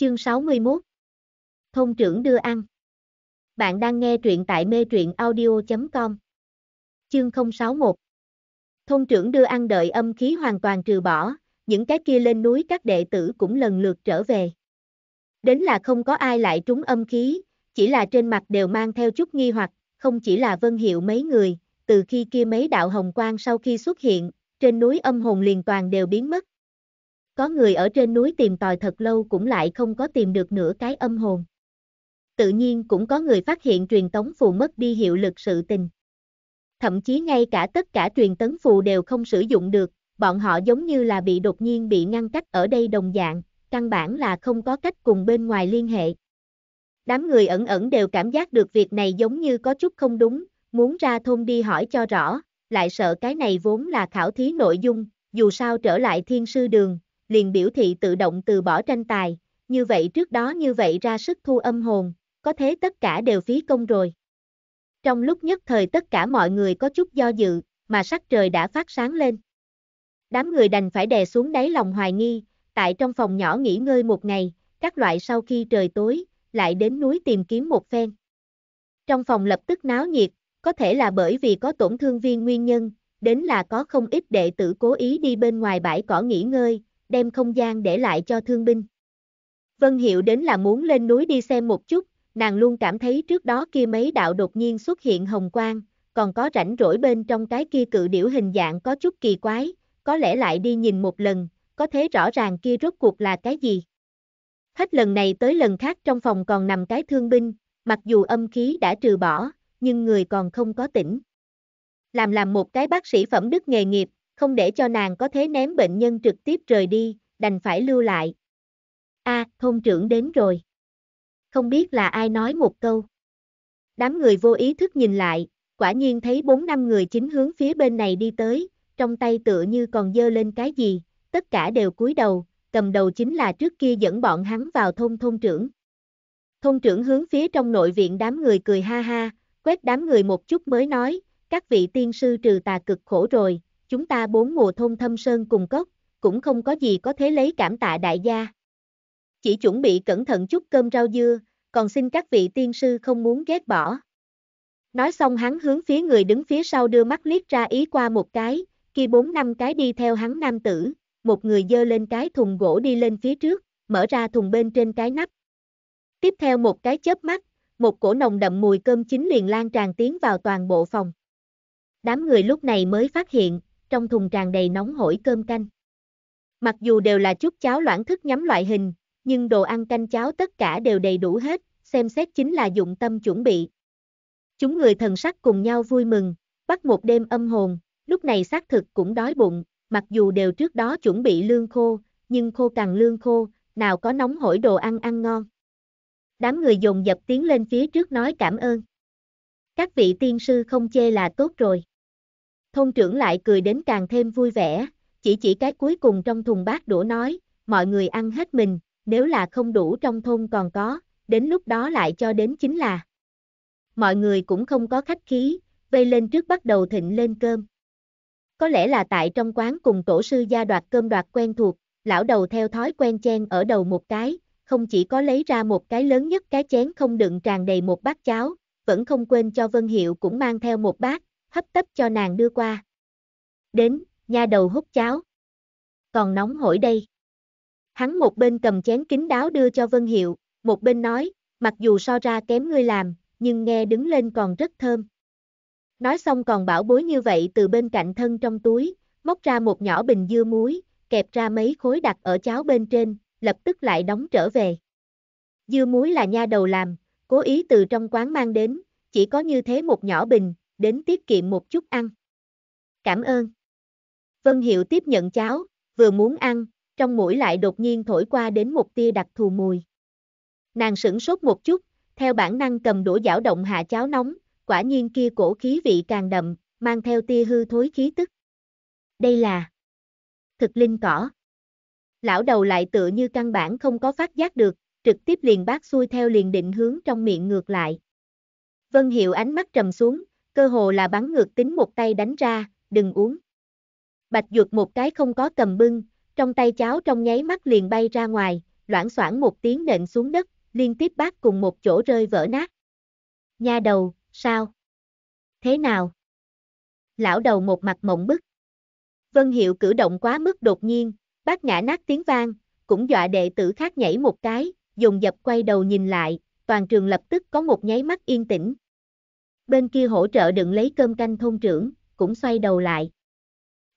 Chương 61 Thông trưởng đưa ăn Bạn đang nghe truyện tại mê truyện audio.com Chương 061 Thông trưởng đưa ăn đợi âm khí hoàn toàn trừ bỏ, những cái kia lên núi các đệ tử cũng lần lượt trở về. Đến là không có ai lại trúng âm khí, chỉ là trên mặt đều mang theo chút nghi hoặc, không chỉ là vân hiệu mấy người, từ khi kia mấy đạo hồng quang sau khi xuất hiện, trên núi âm hồn liền toàn đều biến mất, có người ở trên núi tìm tòi thật lâu cũng lại không có tìm được nửa cái âm hồn. Tự nhiên cũng có người phát hiện truyền tống phù mất đi hiệu lực sự tình. Thậm chí ngay cả tất cả truyền tấn phù đều không sử dụng được, bọn họ giống như là bị đột nhiên bị ngăn cách ở đây đồng dạng, căn bản là không có cách cùng bên ngoài liên hệ. Đám người ẩn ẩn đều cảm giác được việc này giống như có chút không đúng, muốn ra thôn đi hỏi cho rõ, lại sợ cái này vốn là khảo thí nội dung, dù sao trở lại thiên sư đường, liền biểu thị tự động từ bỏ tranh tài, như vậy trước đó như vậy ra sức thu âm hồn, có thế tất cả đều phí công rồi. Trong lúc nhất thời tất cả mọi người có chút do dự, mà sắc trời đã phát sáng lên. Đám người đành phải đè xuống đáy lòng hoài nghi, tại trong phòng nhỏ nghỉ ngơi một ngày, các loại sau khi trời tối, lại đến núi tìm kiếm một phen. Trong phòng lập tức náo nhiệt, có thể là bởi vì có tổn thương viên nguyên nhân, đến là có không ít đệ tử cố ý đi bên ngoài bãi cỏ nghỉ ngơi, đem không gian để lại cho thương binh. Vân Hiệu đến là muốn lên núi đi xem một chút, nàng luôn cảm thấy trước đó kia mấy đạo đột nhiên xuất hiện hồng quang, còn có rảnh rỗi bên trong cái kia cự điểu hình dạng có chút kỳ quái, có lẽ lại đi nhìn một lần, có thế rõ ràng kia rốt cuộc là cái gì. Hết lần này tới lần khác trong phòng còn nằm cái thương binh, mặc dù âm khí đã trừ bỏ, nhưng người còn không có tỉnh. Làm làm một cái bác sĩ phẩm đức nghề nghiệp, không để cho nàng có thế ném bệnh nhân trực tiếp rời đi, đành phải lưu lại. A, à, thôn trưởng đến rồi. Không biết là ai nói một câu. Đám người vô ý thức nhìn lại, quả nhiên thấy bốn năm người chính hướng phía bên này đi tới, trong tay tựa như còn dơ lên cái gì, tất cả đều cúi đầu, cầm đầu chính là trước kia dẫn bọn hắn vào thôn thôn trưởng. Thôn trưởng hướng phía trong nội viện đám người cười ha ha, quét đám người một chút mới nói, các vị tiên sư trừ tà cực khổ rồi, chúng ta bốn mùa thôn thâm sơn cùng cốc, cũng không có gì có thế lấy cảm tạ đại gia. Chỉ chuẩn bị cẩn thận chút cơm rau dưa, còn xin các vị tiên sư không muốn ghét bỏ. Nói xong hắn hướng phía người đứng phía sau đưa mắt liếc ra ý qua một cái, kia bốn năm cái đi theo hắn nam tử, một người dơ lên cái thùng gỗ đi lên phía trước, mở ra thùng bên trên cái nắp. Tiếp theo một cái chớp mắt, một cổ nồng đậm mùi cơm chính liền lan tràn tiến vào toàn bộ phòng. Đám người lúc này mới phát hiện, trong thùng tràn đầy nóng hổi cơm canh. Mặc dù đều là chút cháo loãng thức nhắm loại hình, nhưng đồ ăn canh cháo tất cả đều đầy đủ hết, xem xét chính là dụng tâm chuẩn bị. Chúng người thần sắc cùng nhau vui mừng, bắt một đêm âm hồn, lúc này xác thực cũng đói bụng, mặc dù đều trước đó chuẩn bị lương khô, nhưng khô càng lương khô, nào có nóng hổi đồ ăn ăn ngon. Đám người dồn dập tiến lên phía trước nói cảm ơn. Các vị tiên sư không chê là tốt rồi. Thôn trưởng lại cười đến càng thêm vui vẻ, chỉ chỉ cái cuối cùng trong thùng bát đũa nói, mọi người ăn hết mình, nếu là không đủ trong thôn còn có, đến lúc đó lại cho đến chính là. Mọi người cũng không có khách khí, vây lên trước bắt đầu thịnh lên cơm. Có lẽ là tại trong quán cùng tổ sư gia đoạt cơm đoạt quen thuộc, lão đầu theo thói quen chen ở đầu một cái, không chỉ có lấy ra một cái lớn nhất cái chén không đựng tràn đầy một bát cháo, vẫn không quên cho Vân Hiệu cũng mang theo một bát, hấp tấp cho nàng đưa qua. Đến, nha đầu hút cháo. Còn nóng hổi đây. Hắn một bên cầm chén kính đáo đưa cho Vân Hiệu, một bên nói, mặc dù so ra kém ngươi làm, nhưng nghe đứng lên còn rất thơm. Nói xong còn bảo bối như vậy từ bên cạnh thân trong túi, móc ra một nhỏ bình dưa muối, kẹp ra mấy khối đặt ở cháo bên trên, lập tức lại đóng trở về. Dưa muối là nha đầu làm, cố ý từ trong quán mang đến, chỉ có như thế một nhỏ bình, đến tiết kiệm một chút ăn. Cảm ơn. Vân Hiệu tiếp nhận cháo, vừa muốn ăn, trong mũi lại đột nhiên thổi qua đến một tia đặc thù mùi. Nàng sửng sốt một chút, theo bản năng cầm đũa giảo động hạ cháo nóng, quả nhiên kia cổ khí vị càng đậm, mang theo tia hư thối khí tức. Đây là thực linh cỏ. Lão đầu lại tựa như căn bản không có phát giác được, trực tiếp liền bát xuôi theo liền định hướng trong miệng ngược lại. Vân Hiệu ánh mắt trầm xuống, cơ hồ là bắn ngược tính một tay đánh ra, đừng uống. Bạch Dược một cái không có cầm bưng, trong tay cháo trong nháy mắt liền bay ra ngoài, loãng xoảng một tiếng nện xuống đất, liên tiếp bát cùng một chỗ rơi vỡ nát. Nha đầu, sao? Thế nào? Lão đầu một mặt mộng bức. Vân Hiệu cử động quá mức đột nhiên, bác ngã nát tiếng vang, cũng dọa đệ tử khác nhảy một cái, dùng dập quay đầu nhìn lại, toàn trường lập tức có một nháy mắt yên tĩnh, bên kia hỗ trợ đựng lấy cơm canh thôn trưởng, cũng xoay đầu lại.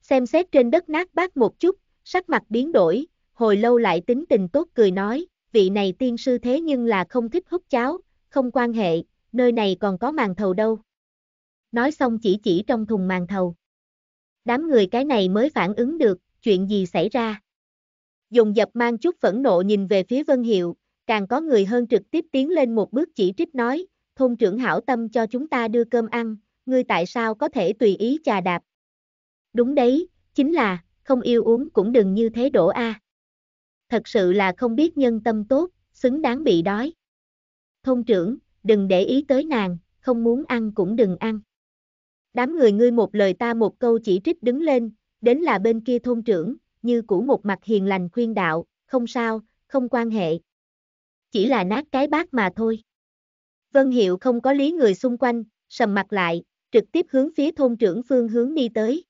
Xem xét trên đất nát bát một chút, sắc mặt biến đổi, hồi lâu lại tính tình tốt cười nói, vị này tiên sư thế nhưng là không thích hút cháo, không quan hệ, nơi này còn có màn thầu đâu. Nói xong chỉ chỉ trong thùng màn thầu. Đám người cái này mới phản ứng được, chuyện gì xảy ra. Dùng dập mang chút phẫn nộ nhìn về phía Vân Hiệu, càng có người hơn trực tiếp tiến lên một bước chỉ trích nói, thôn trưởng hảo tâm cho chúng ta đưa cơm ăn, ngươi tại sao có thể tùy ý trà đạp. Đúng đấy, chính là, không yêu uống cũng đừng như thế đổ a. Thật sự là không biết nhân tâm tốt, xứng đáng bị đói. Thôn trưởng, đừng để ý tới nàng, không muốn ăn cũng đừng ăn. Đám người ngươi một lời ta một câu chỉ trích đứng lên, đến là bên kia thôn trưởng, như cũ một mặt hiền lành khuyên đạo, không sao, không quan hệ. Chỉ là nát cái bát mà thôi. Vân Hiệu không có lý người xung quanh, sầm mặt lại, trực tiếp hướng phía thôn trưởng phương hướng đi tới.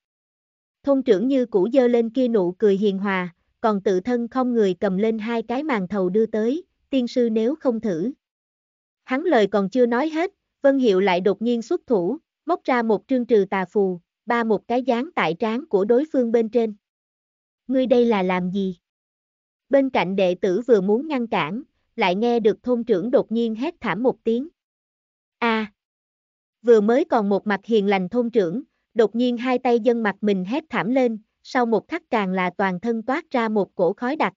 Thôn trưởng như cũ dơ lên kia nụ cười hiền hòa, còn tự thân không người cầm lên hai cái màn thầu đưa tới, tiên sư nếu không thử. Hắn lời còn chưa nói hết, Vân Hiệu lại đột nhiên xuất thủ, móc ra một trương trừ tà phù, ba một cái dáng tại tráng của đối phương bên trên. Ngươi đây là làm gì? Bên cạnh đệ tử vừa muốn ngăn cản, lại nghe được thôn trưởng đột nhiên hét thảm một tiếng. A. À, vừa mới còn một mặt hiền lành thôn trưởng, đột nhiên hai tay dân mặt mình hét thảm lên, sau một khắc càng là toàn thân toát ra một cổ khói đặc.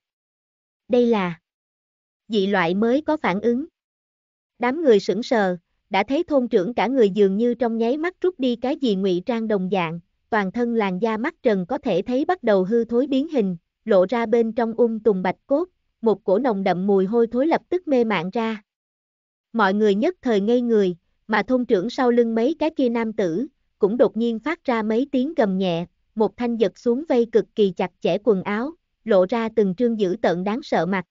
Đây là dị loại mới có phản ứng. Đám người sững sờ, đã thấy thôn trưởng cả người dường như trong nháy mắt rút đi cái gì ngụy trang đồng dạng, toàn thân làn da mắt trần có thể thấy bắt đầu hư thối biến hình, lộ ra bên trong ung tùng bạch cốt, một cổ nồng đậm mùi hôi thối lập tức mê mạn ra. Mọi người nhất thời ngây người, mà thôn trưởng sau lưng mấy cái kia nam tử, cũng đột nhiên phát ra mấy tiếng gầm nhẹ, một thanh giật xuống vây cực kỳ chặt chẽ quần áo, lộ ra từng trương dữ tận đáng sợ mặt.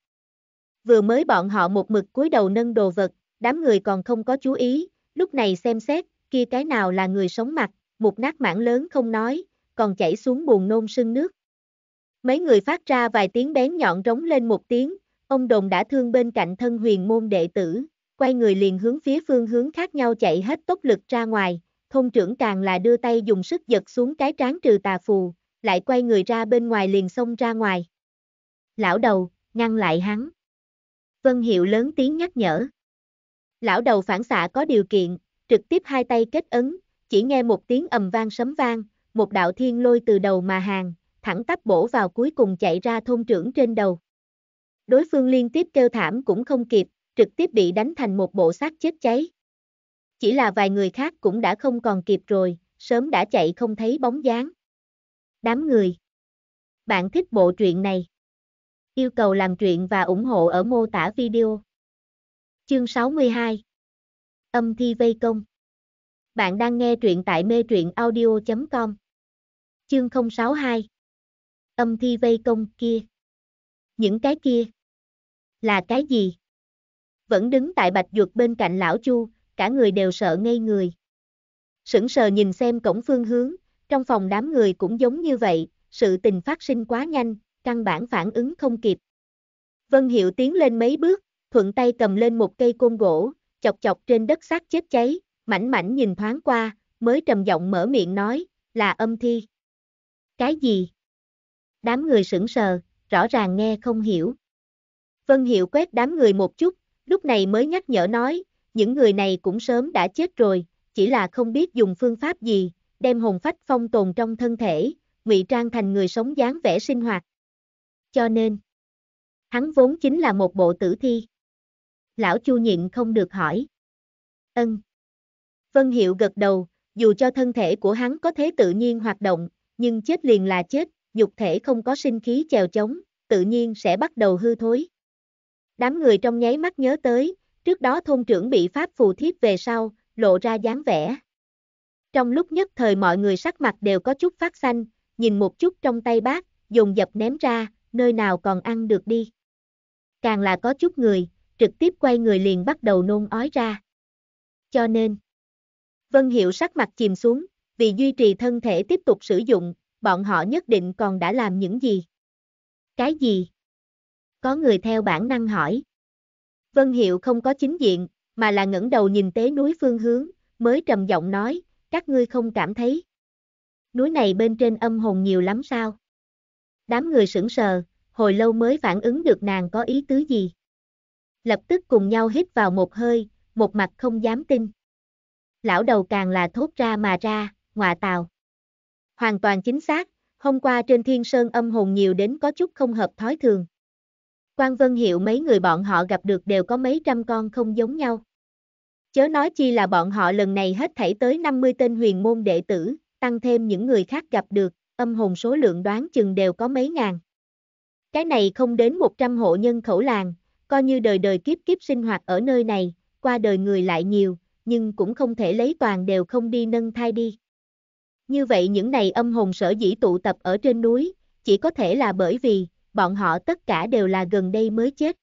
Vừa mới bọn họ một mực cúi đầu nâng đồ vật, đám người còn không có chú ý, lúc này xem xét, kia cái nào là người sống mặt, một nát mảng lớn không nói, còn chảy xuống buồn nôn sưng nước. Mấy người phát ra vài tiếng bén nhọn rống lên một tiếng, ông đồn đã thương bên cạnh thân huyền môn đệ tử, quay người liền hướng phía phương hướng khác nhau chạy hết tốc lực ra ngoài, thôn trưởng càng là đưa tay dùng sức giật xuống cái trán trừ tà phù, lại quay người ra bên ngoài liền xông ra ngoài. Lão đầu, ngăn lại hắn. Vân Hiệu lớn tiếng nhắc nhở. Lão đầu phản xạ có điều kiện, trực tiếp hai tay kết ấn, chỉ nghe một tiếng ầm vang sấm vang, một đạo thiên lôi từ đầu mà hàng, thẳng tắp bổ vào cuối cùng chạy ra thôn trưởng trên đầu. Đối phương liên tiếp kêu thảm cũng không kịp, trực tiếp bị đánh thành một bộ xác chết cháy. Chỉ là vài người khác cũng đã không còn kịp rồi, sớm đã chạy không thấy bóng dáng. Đám người. Bạn thích bộ truyện này. Yêu cầu làm truyện và ủng hộ ở mô tả video. Chương 62 Âm thi vây công Bạn đang nghe truyện tại mê truyện audio.com Chương 062 âm thi vây công kia. Những cái kia là cái gì? Vẫn đứng tại bạch dược bên cạnh lão Chu, cả người đều sợ ngây người. Sững sờ nhìn xem cổng phương hướng, trong phòng đám người cũng giống như vậy, sự tình phát sinh quá nhanh, căn bản phản ứng không kịp. Vân Hiệu tiến lên mấy bước, thuận tay cầm lên một cây côn gỗ, chọc chọc trên đất xác chết cháy, mảnh mảnh nhìn thoáng qua, mới trầm giọng mở miệng nói, là âm thi. Cái gì? đám người sững sờ, rõ ràng nghe không hiểu. Vân Hiệu quét đám người một chút, lúc này mới nhắc nhở nói, những người này cũng sớm đã chết rồi, chỉ là không biết dùng phương pháp gì, đem hồn phách phong tồn trong thân thể, ngụy trang thành người sống dáng vẻ sinh hoạt. Cho nên, hắn vốn chính là một bộ tử thi. Lão Chu nhịn không được hỏi. Ân. Vân Hiệu gật đầu, dù cho thân thể của hắn có thế tự nhiên hoạt động, nhưng chết liền là chết, dục thể không có sinh khí chèo chống, tự nhiên sẽ bắt đầu hư thối. Đám người trong nháy mắt nhớ tới, trước đó thôn trưởng bị pháp phù thiếp về sau, lộ ra dáng vẻ. Trong lúc nhất thời mọi người sắc mặt đều có chút phát xanh, nhìn một chút trong tay bác, dùng dập ném ra, nơi nào còn ăn được đi. Càng là có chút người, trực tiếp quay người liền bắt đầu nôn ói ra. Cho nên, Vân Hiệu sắc mặt chìm xuống, vì duy trì thân thể tiếp tục sử dụng, bọn họ nhất định còn đã làm những gì? Cái gì? Có người theo bản năng hỏi. Vân Hiệu không có chính diện, mà là ngẩng đầu nhìn tế núi phương hướng, mới trầm giọng nói, các ngươi không cảm thấy. Núi này bên trên âm hồn nhiều lắm sao? Đám người sững sờ, hồi lâu mới phản ứng được nàng có ý tứ gì. Lập tức cùng nhau hít vào một hơi, một mặt không dám tin. Lão đầu càng là thốt ra mà ra, ngọa tào. Hoàn toàn chính xác, hôm qua trên thiên sơn âm hồn nhiều đến có chút không hợp thói thường. Quan Vân Hiệu mấy người bọn họ gặp được đều có mấy trăm con không giống nhau. Chớ nói chi là bọn họ lần này hết thảy tới 50 tên huyền môn đệ tử, tăng thêm những người khác gặp được, âm hồn số lượng đoán chừng đều có mấy ngàn. Cái này không đến 100 hộ nhân khẩu làng, coi như đời đời kiếp kiếp sinh hoạt ở nơi này, qua đời người lại nhiều, nhưng cũng không thể lấy toàn đều không đi nâng thai đi. Như vậy những này âm hồn sở dĩ tụ tập ở trên núi, chỉ có thể là bởi vì, bọn họ tất cả đều là gần đây mới chết.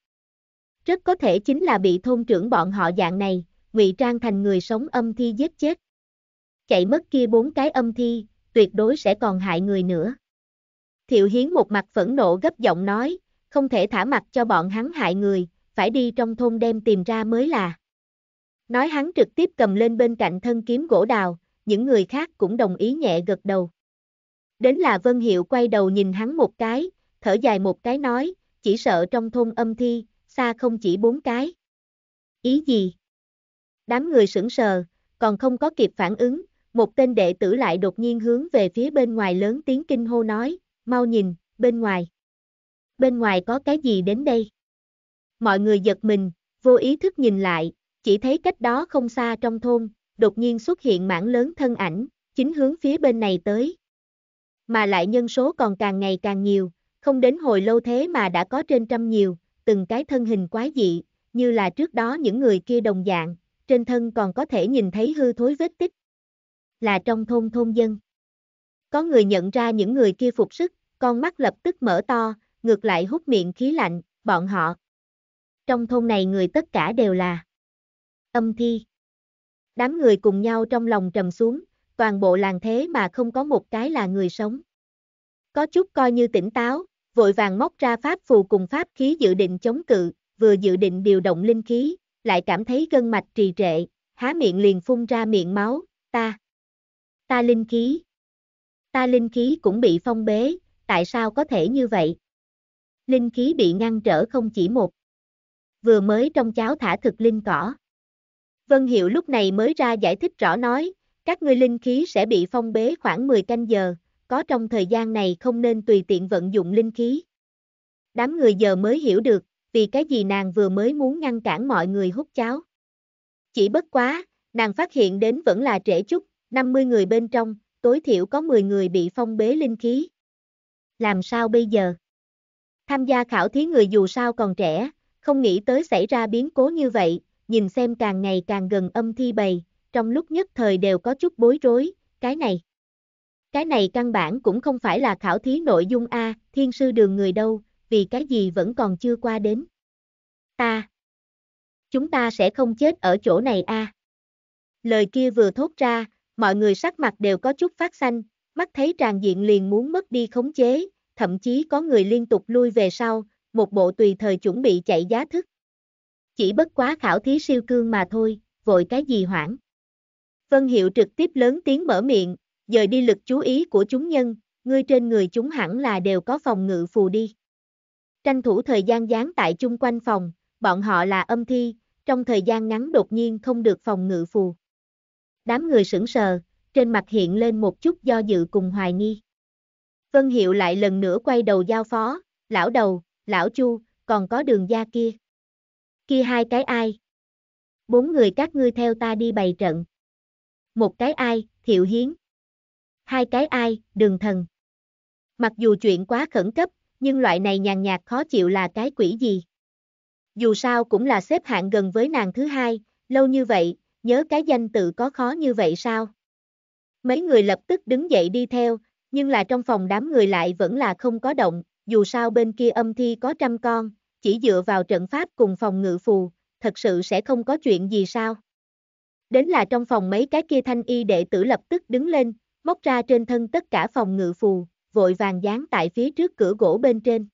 Rất có thể chính là bị thôn trưởng bọn họ dạng này, ngụy trang thành người sống âm thi giết chết. Chạy mất kia bốn cái âm thi, tuyệt đối sẽ còn hại người nữa. Thiệu Hiến một mặt phẫn nộ gấp giọng nói, không thể thả mặt cho bọn hắn hại người, phải đi trong thôn đem tìm ra mới là. Nói hắn trực tiếp cầm lên bên cạnh thân kiếm gỗ đào, những người khác cũng đồng ý nhẹ gật đầu. Đến là Vân Hiệu quay đầu nhìn hắn một cái, thở dài một cái nói, chỉ sợ trong thôn âm thi, xa không chỉ bốn cái. Ý gì? Đám người sững sờ, còn không có kịp phản ứng, một tên đệ tử lại đột nhiên hướng về phía bên ngoài lớn tiếng kinh hô nói, mau nhìn, bên ngoài. Bên ngoài có cái gì đến đây? Mọi người giật mình, vô ý thức nhìn lại, chỉ thấy cách đó không xa trong thôn, đột nhiên xuất hiện mảng lớn thân ảnh, chính hướng phía bên này tới. Mà lại nhân số còn càng ngày càng nhiều, không đến hồi lâu thế mà đã có trên trăm nhiều, từng cái thân hình quái dị, như là trước đó những người kia đồng dạng, trên thân còn có thể nhìn thấy hư thối vết tích. Là trong thôn thôn dân. Có người nhận ra những người kia phục sức, con mắt lập tức mở to, ngược lại hút miệng khí lạnh, bọn họ. Trong thôn này người tất cả đều là âm thi. Đám người cùng nhau trong lòng trầm xuống, toàn bộ làng thế mà không có một cái là người sống. Có chút coi như tỉnh táo, vội vàng móc ra pháp phù cùng pháp khí dự định chống cự, vừa dự định điều động linh khí, lại cảm thấy gân mạch trì trệ, há miệng liền phun ra miệng máu, ta, ta linh khí, ta linh khí cũng bị phong bế, tại sao có thể như vậy? Linh khí bị ngăn trở không chỉ một, vừa mới trong cháo thả thực linh cỏ. Vân Hiệu lúc này mới ra giải thích rõ nói, các ngươi linh khí sẽ bị phong bế khoảng 10 canh giờ, có trong thời gian này không nên tùy tiện vận dụng linh khí. Đám người giờ mới hiểu được, vì cái gì nàng vừa mới muốn ngăn cản mọi người hút cháo. Chỉ bất quá, nàng phát hiện đến vẫn là trễ chút, 50 người bên trong, tối thiểu có 10 người bị phong bế linh khí. Làm sao bây giờ? Tham gia khảo thí người dù sao còn trẻ, không nghĩ tới xảy ra biến cố như vậy, nhìn xem càng ngày càng gần âm thi bầy, trong lúc nhất thời đều có chút bối rối, cái này. Cái này căn bản cũng không phải là khảo thí nội dung A, thiên sư đường người đâu, vì cái gì vẫn còn chưa qua đến. Ta. chúng ta sẽ không chết ở chỗ này A. Lời kia vừa thốt ra, mọi người sắc mặt đều có chút phát xanh, mắt thấy tràn diện liền muốn mất đi khống chế, thậm chí có người liên tục lui về sau, một bộ tùy thời chuẩn bị chạy giá thức chỉ bất quá khảo thí siêu cương mà thôi, vội cái gì hoảng. Vân Hiệu trực tiếp lớn tiếng mở miệng, dời đi lực chú ý của chúng nhân, ngươi trên người chúng hẳn là đều có phòng ngự phù đi. Tranh thủ thời gian dán tại chung quanh phòng, bọn họ là âm thi, trong thời gian ngắn đột nhiên không được phòng ngự phù. Đám người sững sờ, trên mặt hiện lên một chút do dự cùng hoài nghi. Vân Hiệu lại lần nữa quay đầu giao phó, lão đầu, lão chu, còn có đường gia kia kia hai cái ai? Bốn người các ngươi theo ta đi bày trận. Một cái ai, thiệu hiến. Hai cái ai, đường thần. Mặc dù chuyện quá khẩn cấp, nhưng loại này nhàn nhạt khó chịu là cái quỷ gì? Dù sao cũng là xếp hạng gần với nàng thứ hai, lâu như vậy, nhớ cái danh tự có khó như vậy sao? Mấy người lập tức đứng dậy đi theo, nhưng là trong phòng đám người lại vẫn là không có động, dù sao bên kia âm thi có trăm con, chỉ dựa vào trận pháp cùng phòng ngự phù, thật sự sẽ không có chuyện gì sao. Đến là trong phòng mấy cái kia thanh y đệ tử lập tức đứng lên, móc ra trên thân tất cả phòng ngự phù, vội vàng dán tại phía trước cửa gỗ bên trên.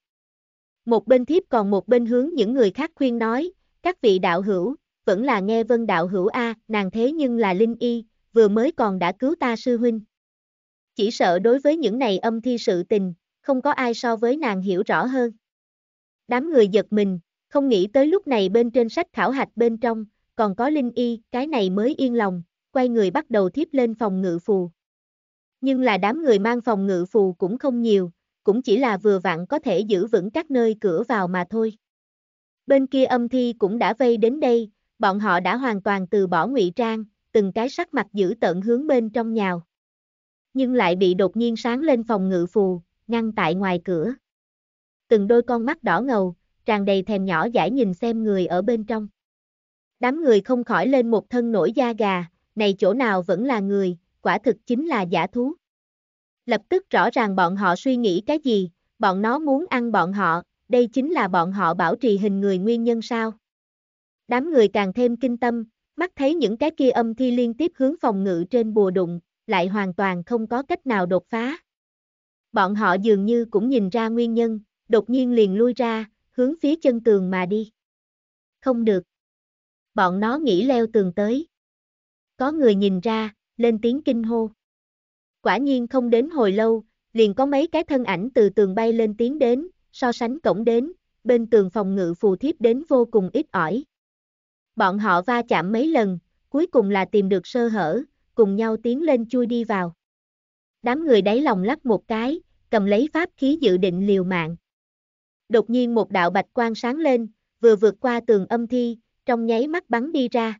Một bên thiếp còn một bên hướng những người khác khuyên nói, các vị đạo hữu, vẫn là nghe vân đạo hữu A, nàng thế nhưng là linh y, vừa mới còn đã cứu ta sư huynh. Chỉ sợ đối với những này âm thi sự tình, không có ai so với nàng hiểu rõ hơn. Đám người giật mình, không nghĩ tới lúc này bên trên sách khảo hạch bên trong, còn có Linh Y, cái này mới yên lòng, quay người bắt đầu thiếp lên phòng ngự phù. Nhưng là đám người mang phòng ngự phù cũng không nhiều, cũng chỉ là vừa vặn có thể giữ vững các nơi cửa vào mà thôi. Bên kia âm thi cũng đã vây đến đây, bọn họ đã hoàn toàn từ bỏ ngụy trang, từng cái sắc mặt giữ tận hướng bên trong nhào. Nhưng lại bị đột nhiên sáng lên phòng ngự phù, ngăn tại ngoài cửa từng đôi con mắt đỏ ngầu, tràn đầy thèm nhỏ dãi nhìn xem người ở bên trong. Đám người không khỏi lên một thân nổi da gà, này chỗ nào vẫn là người, quả thực chính là giả thú. Lập tức rõ ràng bọn họ suy nghĩ cái gì, bọn nó muốn ăn bọn họ, đây chính là bọn họ bảo trì hình người nguyên nhân sao. Đám người càng thêm kinh tâm, mắt thấy những cái kia âm thi liên tiếp hướng phòng ngự trên bùa đụng, lại hoàn toàn không có cách nào đột phá. Bọn họ dường như cũng nhìn ra nguyên nhân, đột nhiên liền lui ra, hướng phía chân tường mà đi. Không được. Bọn nó nghĩ leo tường tới. Có người nhìn ra, lên tiếng kinh hô. Quả nhiên không đến hồi lâu, liền có mấy cái thân ảnh từ tường bay lên tiếng đến, so sánh cổng đến, bên tường phòng ngự phù thiếp đến vô cùng ít ỏi. Bọn họ va chạm mấy lần, cuối cùng là tìm được sơ hở, cùng nhau tiến lên chui đi vào. Đám người đáy lòng lắp một cái, cầm lấy pháp khí dự định liều mạng đột nhiên một đạo bạch quang sáng lên, vừa vượt qua tường âm thi, trong nháy mắt bắn đi ra.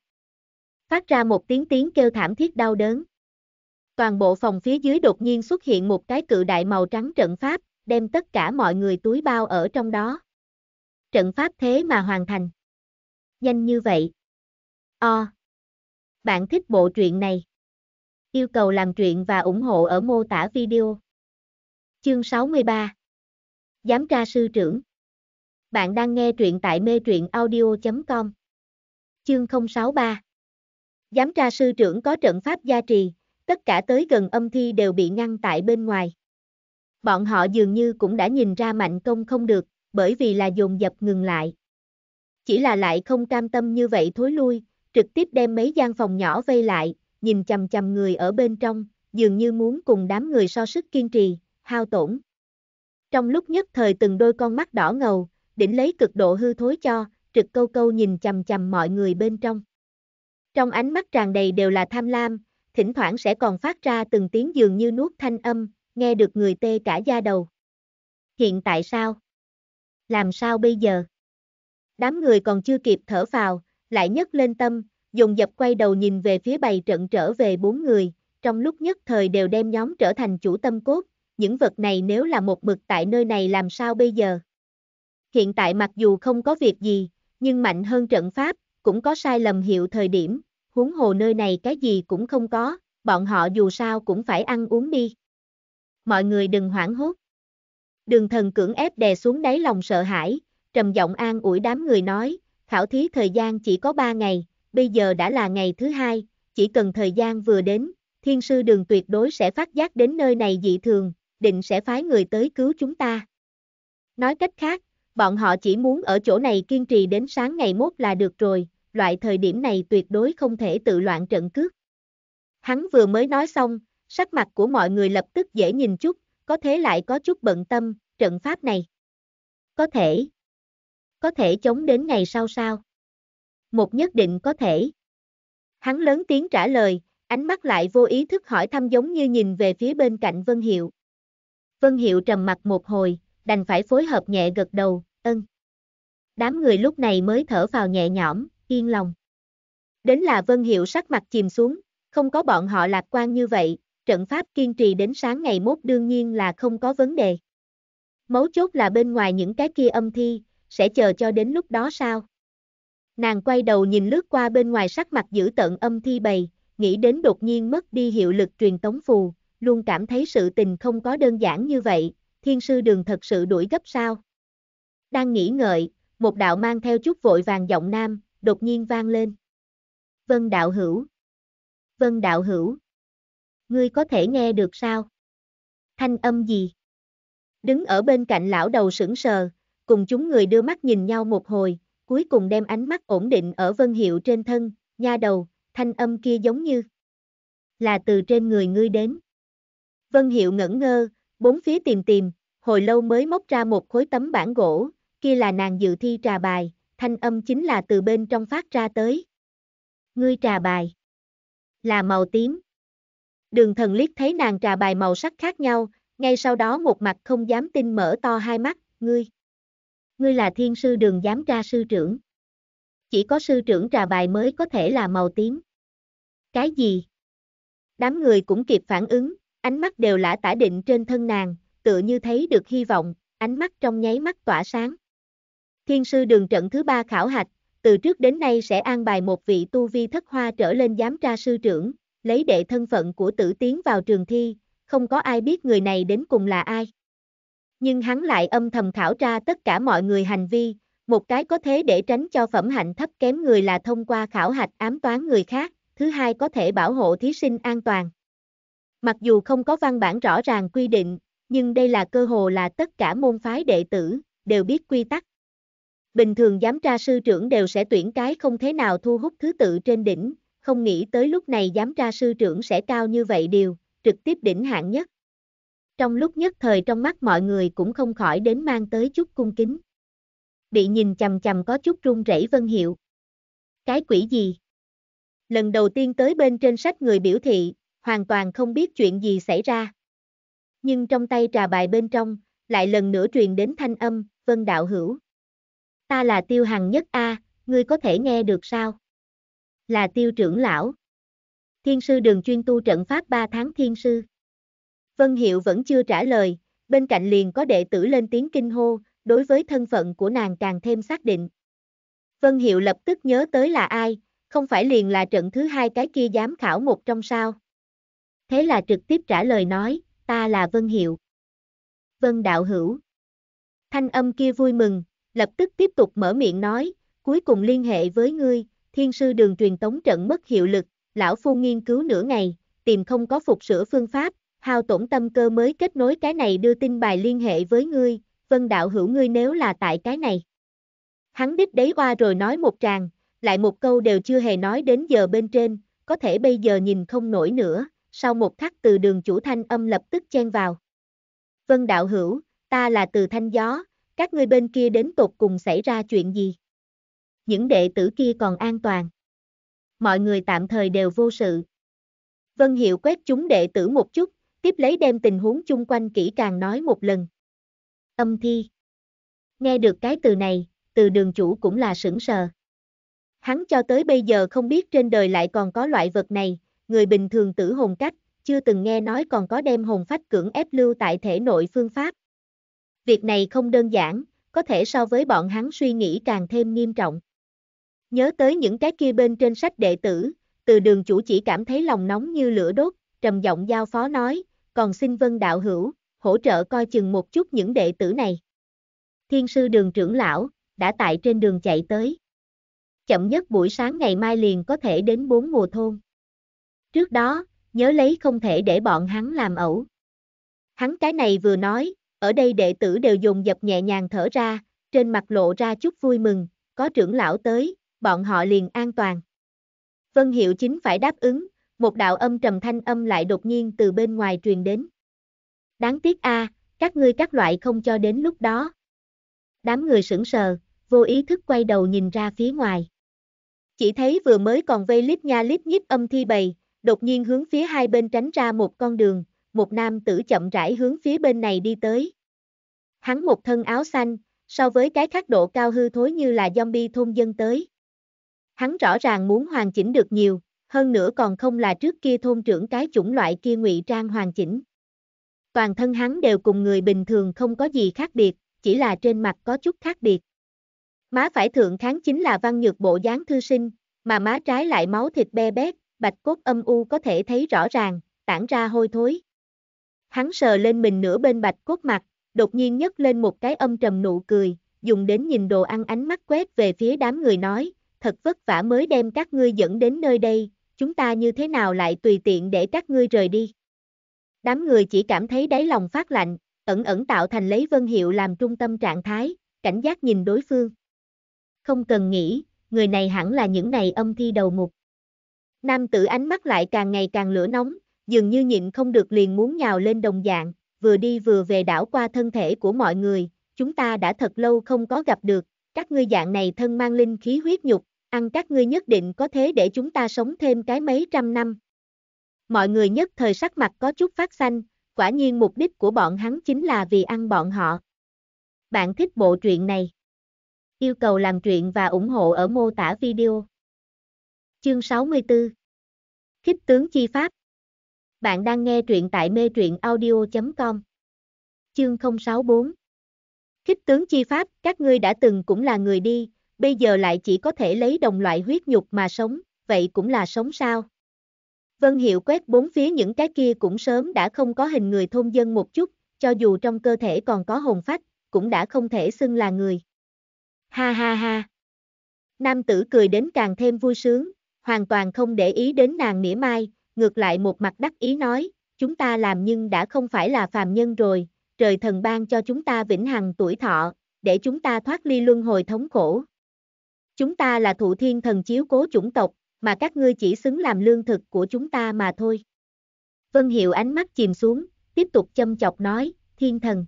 Phát ra một tiếng tiếng kêu thảm thiết đau đớn. Toàn bộ phòng phía dưới đột nhiên xuất hiện một cái cự đại màu trắng trận pháp, đem tất cả mọi người túi bao ở trong đó. Trận pháp thế mà hoàn thành. Nhanh như vậy. O. Bạn thích bộ truyện này. Yêu cầu làm truyện và ủng hộ ở mô tả video. Chương 63 giám tra sư trưởng. Bạn đang nghe truyện tại mê truyện audio.com. Chương 063 Giám tra sư trưởng có trận pháp gia trì, tất cả tới gần âm thi đều bị ngăn tại bên ngoài. Bọn họ dường như cũng đã nhìn ra mạnh công không được, bởi vì là dồn dập ngừng lại. Chỉ là lại không cam tâm như vậy thối lui, trực tiếp đem mấy gian phòng nhỏ vây lại, nhìn chầm chầm người ở bên trong, dường như muốn cùng đám người so sức kiên trì, hao tổn. Trong lúc nhất thời từng đôi con mắt đỏ ngầu, đỉnh lấy cực độ hư thối cho, trực câu câu nhìn chầm chầm mọi người bên trong. Trong ánh mắt tràn đầy đều là tham lam, thỉnh thoảng sẽ còn phát ra từng tiếng dường như nuốt thanh âm, nghe được người tê cả da đầu. Hiện tại sao? Làm sao bây giờ? Đám người còn chưa kịp thở vào, lại nhấc lên tâm, dùng dập quay đầu nhìn về phía bày trận trở về bốn người, trong lúc nhất thời đều đem nhóm trở thành chủ tâm cốt, những vật này nếu là một mực tại nơi này làm sao bây giờ? Hiện tại mặc dù không có việc gì, nhưng mạnh hơn trận pháp, cũng có sai lầm hiệu thời điểm, huống hồ nơi này cái gì cũng không có, bọn họ dù sao cũng phải ăn uống đi. Mọi người đừng hoảng hốt. Đường thần cưỡng ép đè xuống đáy lòng sợ hãi, trầm giọng an ủi đám người nói, khảo thí thời gian chỉ có 3 ngày, bây giờ đã là ngày thứ hai, chỉ cần thời gian vừa đến, thiên sư đường tuyệt đối sẽ phát giác đến nơi này dị thường, định sẽ phái người tới cứu chúng ta. Nói cách khác, bọn họ chỉ muốn ở chỗ này kiên trì đến sáng ngày mốt là được rồi, loại thời điểm này tuyệt đối không thể tự loạn trận cước. Hắn vừa mới nói xong, sắc mặt của mọi người lập tức dễ nhìn chút, có thế lại có chút bận tâm, trận pháp này. Có thể. Có thể chống đến ngày sau sao? Một nhất định có thể. Hắn lớn tiếng trả lời, ánh mắt lại vô ý thức hỏi thăm giống như nhìn về phía bên cạnh Vân Hiệu. Vân Hiệu trầm mặt một hồi, đành phải phối hợp nhẹ gật đầu, ân. Đám người lúc này mới thở vào nhẹ nhõm, yên lòng. Đến là Vân Hiệu sắc mặt chìm xuống, không có bọn họ lạc quan như vậy, trận pháp kiên trì đến sáng ngày mốt đương nhiên là không có vấn đề. Mấu chốt là bên ngoài những cái kia âm thi, sẽ chờ cho đến lúc đó sao? Nàng quay đầu nhìn lướt qua bên ngoài sắc mặt giữ tận âm thi bầy, nghĩ đến đột nhiên mất đi hiệu lực truyền tống phù, luôn cảm thấy sự tình không có đơn giản như vậy, thiên sư đường thật sự đuổi gấp sao. Đang nghĩ ngợi, một đạo mang theo chút vội vàng giọng nam, đột nhiên vang lên. Vân đạo hữu. Vân đạo hữu. Ngươi có thể nghe được sao? Thanh âm gì? Đứng ở bên cạnh lão đầu sững sờ, cùng chúng người đưa mắt nhìn nhau một hồi, cuối cùng đem ánh mắt ổn định ở vân hiệu trên thân, nha đầu, thanh âm kia giống như là từ trên người ngươi đến. Vân Hiệu ngẩn ngơ, bốn phía tìm tìm, hồi lâu mới móc ra một khối tấm bản gỗ, kia là nàng dự thi trà bài, thanh âm chính là từ bên trong phát ra tới. Ngươi trà bài là màu tím. Đường thần liếc thấy nàng trà bài màu sắc khác nhau, ngay sau đó một mặt không dám tin mở to hai mắt, ngươi. Ngươi là thiên sư đường Dám tra sư trưởng. Chỉ có sư trưởng trà bài mới có thể là màu tím. Cái gì? Đám người cũng kịp phản ứng, ánh mắt đều lã tả định trên thân nàng, tựa như thấy được hy vọng, ánh mắt trong nháy mắt tỏa sáng. Thiên sư đường trận thứ ba khảo hạch, từ trước đến nay sẽ an bài một vị tu vi thất hoa trở lên giám tra sư trưởng, lấy đệ thân phận của tử tiến vào trường thi, không có ai biết người này đến cùng là ai. Nhưng hắn lại âm thầm khảo tra tất cả mọi người hành vi, một cái có thế để tránh cho phẩm hạnh thấp kém người là thông qua khảo hạch ám toán người khác, thứ hai có thể bảo hộ thí sinh an toàn. Mặc dù không có văn bản rõ ràng quy định, nhưng đây là cơ hồ là tất cả môn phái đệ tử, đều biết quy tắc. Bình thường giám tra sư trưởng đều sẽ tuyển cái không thế nào thu hút thứ tự trên đỉnh, không nghĩ tới lúc này giám tra sư trưởng sẽ cao như vậy điều, trực tiếp đỉnh hạng nhất. Trong lúc nhất thời trong mắt mọi người cũng không khỏi đến mang tới chút cung kính. Bị nhìn chầm chầm có chút run rẩy vân hiệu. Cái quỷ gì? Lần đầu tiên tới bên trên sách người biểu thị, hoàn toàn không biết chuyện gì xảy ra. Nhưng trong tay trà bài bên trong, lại lần nữa truyền đến thanh âm, vân đạo hữu. Ta là tiêu hằng nhất A, ngươi có thể nghe được sao? Là tiêu trưởng lão. Thiên sư đường chuyên tu trận pháp 3 tháng thiên sư. Vân Hiệu vẫn chưa trả lời, bên cạnh liền có đệ tử lên tiếng kinh hô, đối với thân phận của nàng càng thêm xác định. Vân Hiệu lập tức nhớ tới là ai, không phải liền là trận thứ hai cái kia giám khảo một trong sao thế là trực tiếp trả lời nói, ta là Vân Hiệu. Vân Đạo Hữu. Thanh âm kia vui mừng, lập tức tiếp tục mở miệng nói, cuối cùng liên hệ với ngươi, thiên sư đường truyền tống trận mất hiệu lực, lão phu nghiên cứu nửa ngày, tìm không có phục sửa phương pháp, hao tổn tâm cơ mới kết nối cái này đưa tin bài liên hệ với ngươi, vân đạo hữu ngươi nếu là tại cái này. Hắn đích đấy qua rồi nói một tràng, lại một câu đều chưa hề nói đến giờ bên trên, có thể bây giờ nhìn không nổi nữa, sau một khắc từ đường chủ thanh âm lập tức chen vào. Vân đạo hữu, ta là từ thanh gió, các ngươi bên kia đến tột cùng xảy ra chuyện gì? Những đệ tử kia còn an toàn. Mọi người tạm thời đều vô sự. Vân Hiệu quét chúng đệ tử một chút, tiếp lấy đem tình huống chung quanh kỹ càng nói một lần. Âm thi. Nghe được cái từ này, từ đường chủ cũng là sững sờ. Hắn cho tới bây giờ không biết trên đời lại còn có loại vật này, người bình thường tử hồn cách, chưa từng nghe nói còn có đem hồn phách cưỡng ép lưu tại thể nội phương pháp. Việc này không đơn giản, có thể so với bọn hắn suy nghĩ càng thêm nghiêm trọng. Nhớ tới những cái kia bên trên sách đệ tử, từ đường chủ chỉ cảm thấy lòng nóng như lửa đốt, trầm giọng giao phó nói, còn xin vân đạo hữu, hỗ trợ coi chừng một chút những đệ tử này. Thiên sư đường trưởng lão, đã tại trên đường chạy tới. Chậm nhất buổi sáng ngày mai liền có thể đến bốn mùa thôn. Trước đó, nhớ lấy không thể để bọn hắn làm ẩu. Hắn cái này vừa nói, ở đây đệ tử đều dùng dập nhẹ nhàng thở ra, trên mặt lộ ra chút vui mừng, có trưởng lão tới, bọn họ liền an toàn. Vân Hiệu chính phải đáp ứng, một đạo âm trầm thanh âm lại đột nhiên từ bên ngoài truyền đến. Đáng tiếc a, các ngươi các loại không cho đến lúc đó. Đám người sững sờ, vô ý thức quay đầu nhìn ra phía ngoài. Chỉ thấy vừa mới còn vây lít nha lít nhít âm thi bầy, đột nhiên hướng phía hai bên tránh ra một con đường, một nam tử chậm rãi hướng phía bên này đi tới. Hắn một thân áo xanh, so với cái khắc độ cao hư thối như là zombie thôn dân tới. Hắn rõ ràng muốn hoàn chỉnh được nhiều, hơn nữa còn không là trước kia thôn trưởng cái chủng loại kia ngụy trang hoàn chỉnh. Toàn thân hắn đều cùng người bình thường không có gì khác biệt, chỉ là trên mặt có chút khác biệt. Má phải thượng kháng chính là văn nhược bộ dáng thư sinh, mà má trái lại máu thịt be bét, bạch cốt âm u có thể thấy rõ ràng, tản ra hôi thối. Hắn sờ lên mình nửa bên bạch cốt mặt, đột nhiên nhấc lên một cái âm trầm nụ cười, dùng đến nhìn đồ ăn ánh mắt quét về phía đám người nói, thật vất vả mới đem các ngươi dẫn đến nơi đây, chúng ta như thế nào lại tùy tiện để các ngươi rời đi. Đám người chỉ cảm thấy đáy lòng phát lạnh, ẩn ẩn tạo thành lấy vân hiệu làm trung tâm trạng thái, cảnh giác nhìn đối phương. Không cần nghĩ, người này hẳn là những này âm thi đầu mục. Nam tử ánh mắt lại càng ngày càng lửa nóng, dường như nhịn không được liền muốn nhào lên đồng dạng, vừa đi vừa về đảo qua thân thể của mọi người, chúng ta đã thật lâu không có gặp được, các ngươi dạng này thân mang linh khí huyết nhục, ăn các ngươi nhất định có thế để chúng ta sống thêm cái mấy trăm năm. Mọi người nhất thời sắc mặt có chút phát xanh, quả nhiên mục đích của bọn hắn chính là vì ăn bọn họ. Bạn thích bộ truyện này? Yêu cầu làm truyện và ủng hộ ở mô tả video. Chương 64 Khích tướng chi pháp Bạn đang nghe truyện tại mê truyện audio.com Chương 064 Khích tướng chi pháp, các ngươi đã từng cũng là người đi, bây giờ lại chỉ có thể lấy đồng loại huyết nhục mà sống, vậy cũng là sống sao? Vân Hiệu quét bốn phía những cái kia cũng sớm đã không có hình người thôn dân một chút, cho dù trong cơ thể còn có hồn phách, cũng đã không thể xưng là người. Ha ha ha! Nam tử cười đến càng thêm vui sướng, hoàn toàn không để ý đến nàng mỉa mai, ngược lại một mặt đắc ý nói, chúng ta làm nhưng đã không phải là phàm nhân rồi, trời thần ban cho chúng ta vĩnh hằng tuổi thọ, để chúng ta thoát ly luân hồi thống khổ. Chúng ta là thụ thiên thần chiếu cố chủng tộc, mà các ngươi chỉ xứng làm lương thực của chúng ta mà thôi. Vân Hiệu ánh mắt chìm xuống, tiếp tục châm chọc nói, thiên thần.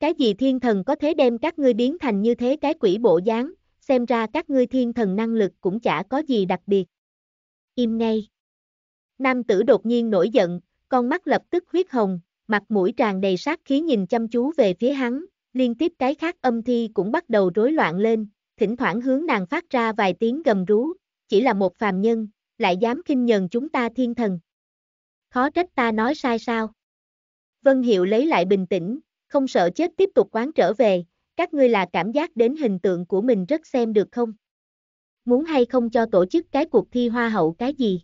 Cái gì thiên thần có thể đem các ngươi biến thành như thế cái quỷ bộ dáng, xem ra các ngươi thiên thần năng lực cũng chả có gì đặc biệt. Im ngay. Nam tử đột nhiên nổi giận, con mắt lập tức huyết hồng, mặt mũi tràn đầy sát khí nhìn chăm chú về phía hắn, liên tiếp cái khác âm thi cũng bắt đầu rối loạn lên, thỉnh thoảng hướng nàng phát ra vài tiếng gầm rú, chỉ là một phàm nhân, lại dám kinh nhờn chúng ta thiên thần. Khó trách ta nói sai sao. Vân Hiệu lấy lại bình tĩnh, không sợ chết tiếp tục quán trở về, các ngươi là cảm giác đến hình tượng của mình rất xem được không? Muốn hay không cho tổ chức cái cuộc thi hoa hậu cái gì?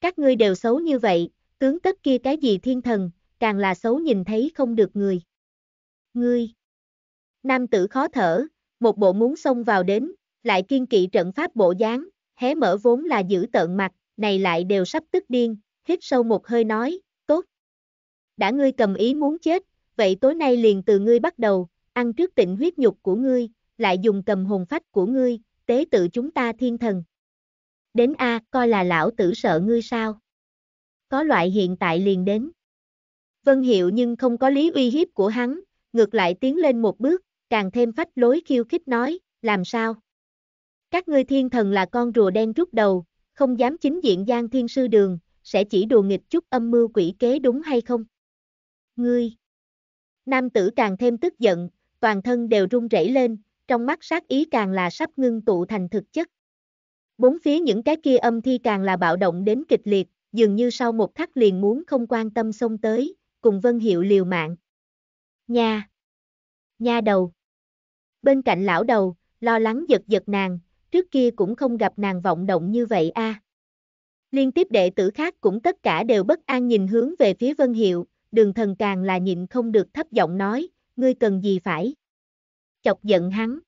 Các ngươi đều xấu như vậy, tướng tất kia cái gì thiên thần, càng là xấu nhìn thấy không được người. Ngươi! Nam tử khó thở, một bộ muốn xông vào đến, lại kiên kỵ trận pháp bộ dáng, hé mở vốn là giữ tợn mặt, này lại đều sắp tức điên, hít sâu một hơi nói, tốt. Đã ngươi cầm ý muốn chết, vậy tối nay liền từ ngươi bắt đầu, ăn trước tịnh huyết nhục của ngươi, lại dùng cầm hồn phách của ngươi, tế tự chúng ta thiên thần. Đến A, coi là lão tử sợ ngươi sao? Có loại hiện tại liền đến. Vân Hiệu nhưng không có lý uy hiếp của hắn, ngược lại tiến lên một bước, càng thêm phách lối khiêu khích nói, làm sao? Các ngươi thiên thần là con rùa đen rút đầu, không dám chính diện gian thiên sư đường, sẽ chỉ đùa nghịch chút âm mưu quỷ kế đúng hay không? Ngươi! Nam tử càng thêm tức giận, toàn thân đều rung rẩy lên, trong mắt sát ý càng là sắp ngưng tụ thành thực chất. Bốn phía những cái kia âm thi càng là bạo động đến kịch liệt, dường như sau một khắc liền muốn không quan tâm xông tới, cùng Vân Hiệu liều mạng. Nha! Nha đầu! Bên cạnh lão đầu, lo lắng giật giật nàng, trước kia cũng không gặp nàng vọng động như vậy a. Liên tiếp đệ tử khác cũng tất cả đều bất an nhìn hướng về phía Vân Hiệu, đường thần càng là nhịn không được thấp giọng nói, ngươi cần gì phải? Chọc giận hắn.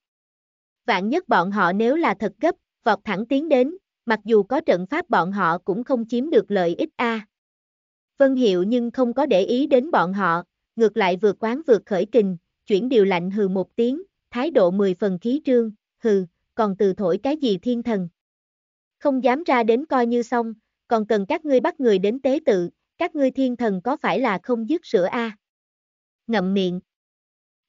Vạn nhất bọn họ nếu là thật gấp, vọt thẳng tiến đến, mặc dù có trận pháp bọn họ cũng không chiếm được lợi ích a. Vân Hiệu nhưng không có để ý đến bọn họ, ngược lại vượt quán vượt khởi kình, chuyển điều lạnh hừ một tiếng, thái độ mười phần khí trương, hừ, còn từ thổi cái gì thiên thần. Không dám ra đến coi như xong, còn cần các ngươi bắt người đến tế tự, các ngươi thiên thần có phải là không dứt sữa a? Ngậm miệng.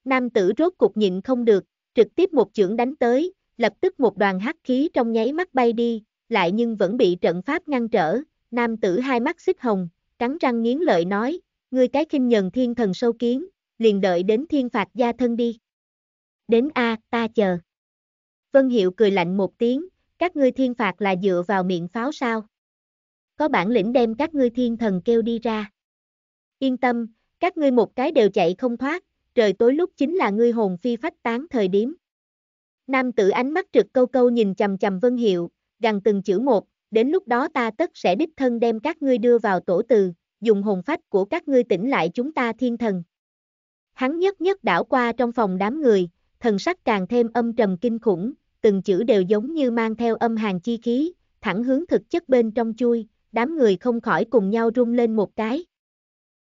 Nam tử rốt cục nhịn không được, trực tiếp một chưởng đánh tới, lập tức một đoàn hắc khí trong nháy mắt bay đi, lại nhưng vẫn bị trận pháp ngăn trở, nam tử hai mắt xích hồng, cắn răng nghiến lợi nói, ngươi cái khinh nhần thiên thần sâu kiến, liền đợi đến thiên phạt gia thân đi. Đến A, ta chờ. Vân Hiệu cười lạnh một tiếng, các ngươi thiên phạt là dựa vào miệng pháo sao? Có bản lĩnh đem các ngươi thiên thần kêu đi ra. Yên tâm, các ngươi một cái đều chạy không thoát, trời tối lúc chính là ngươi hồn phi phách tán thời điểm. Nam tử ánh mắt trực câu câu nhìn chầm chầm Vân Hiệu, gần từng chữ một, đến lúc đó ta tất sẽ đích thân đem các ngươi đưa vào tổ từ, dùng hồn phách của các ngươi tỉnh lại chúng ta thiên thần. Hắn nhất nhất đảo qua trong phòng đám người, thần sắc càng thêm âm trầm kinh khủng, từng chữ đều giống như mang theo âm hàng chi khí, thẳng hướng thực chất bên trong chui, đám người không khỏi cùng nhau rung lên một cái.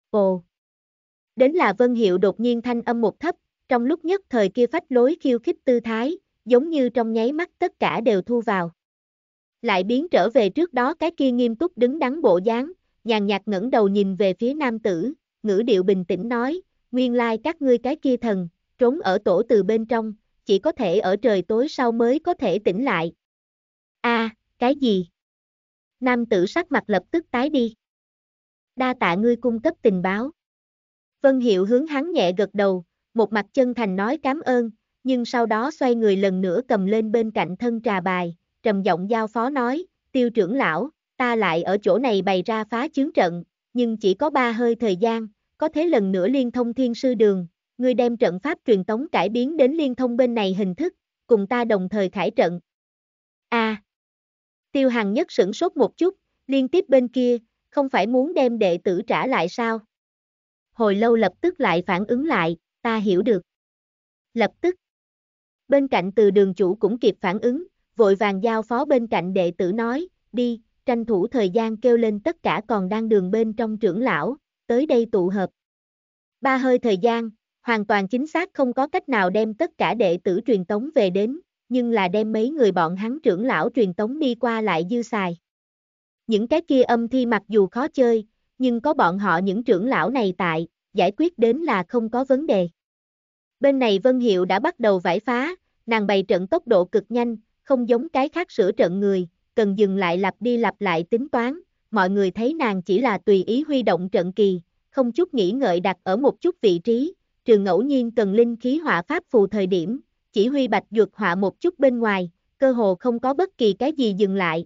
Ồ! Đến là Vân Hiệu đột nhiên thanh âm một thấp, trong lúc nhất thời kia phách lối khiêu khích tư thái, giống như trong nháy mắt tất cả đều thu vào. Lại biến trở về trước đó cái kia nghiêm túc đứng đắn bộ dáng, nhàn nhạt ngẩng đầu nhìn về phía nam tử, ngữ điệu bình tĩnh nói, nguyên lai các ngươi cái kia thần, trốn ở tổ từ bên trong, chỉ có thể ở trời tối sau mới có thể tỉnh lại. a cái gì? Nam tử sắc mặt lập tức tái đi. Đa tạ ngươi cung cấp tình báo. Vân Hiệu hướng hắn nhẹ gật đầu, một mặt chân thành nói cảm ơn, nhưng sau đó xoay người lần nữa cầm lên bên cạnh thân trà bài, trầm giọng giao phó nói, tiêu trưởng lão, ta lại ở chỗ này bày ra phá chiến trận, nhưng chỉ có ba hơi thời gian, có thế lần nữa liên thông thiên sư đường, người đem trận pháp truyền tống cải biến đến liên thông bên này hình thức, cùng ta đồng thời khải trận. A. tiêu Hằng nhất sửng sốt một chút, liên tiếp bên kia, không phải muốn đem đệ tử trả lại sao? hồi lâu lập tức lại phản ứng lại, ta hiểu được. Lập tức. Bên cạnh từ đường chủ cũng kịp phản ứng, vội vàng giao phó bên cạnh đệ tử nói, đi, tranh thủ thời gian kêu lên tất cả còn đang đường bên trong trưởng lão, tới đây tụ hợp. Ba hơi thời gian, hoàn toàn chính xác không có cách nào đem tất cả đệ tử truyền tống về đến, nhưng là đem mấy người bọn hắn trưởng lão truyền tống đi qua lại dư xài. Những cái kia âm thi mặc dù khó chơi, nhưng có bọn họ những trưởng lão này tại, giải quyết đến là không có vấn đề. Bên này Vân Hiệu đã bắt đầu vải phá, nàng bày trận tốc độ cực nhanh, không giống cái khác sửa trận người, cần dừng lại lặp đi lặp lại tính toán, mọi người thấy nàng chỉ là tùy ý huy động trận kỳ, không chút nghĩ ngợi đặt ở một chút vị trí, trừ ngẫu nhiên cần linh khí hỏa pháp phù thời điểm, chỉ huy bạch dược hỏa một chút bên ngoài, cơ hồ không có bất kỳ cái gì dừng lại,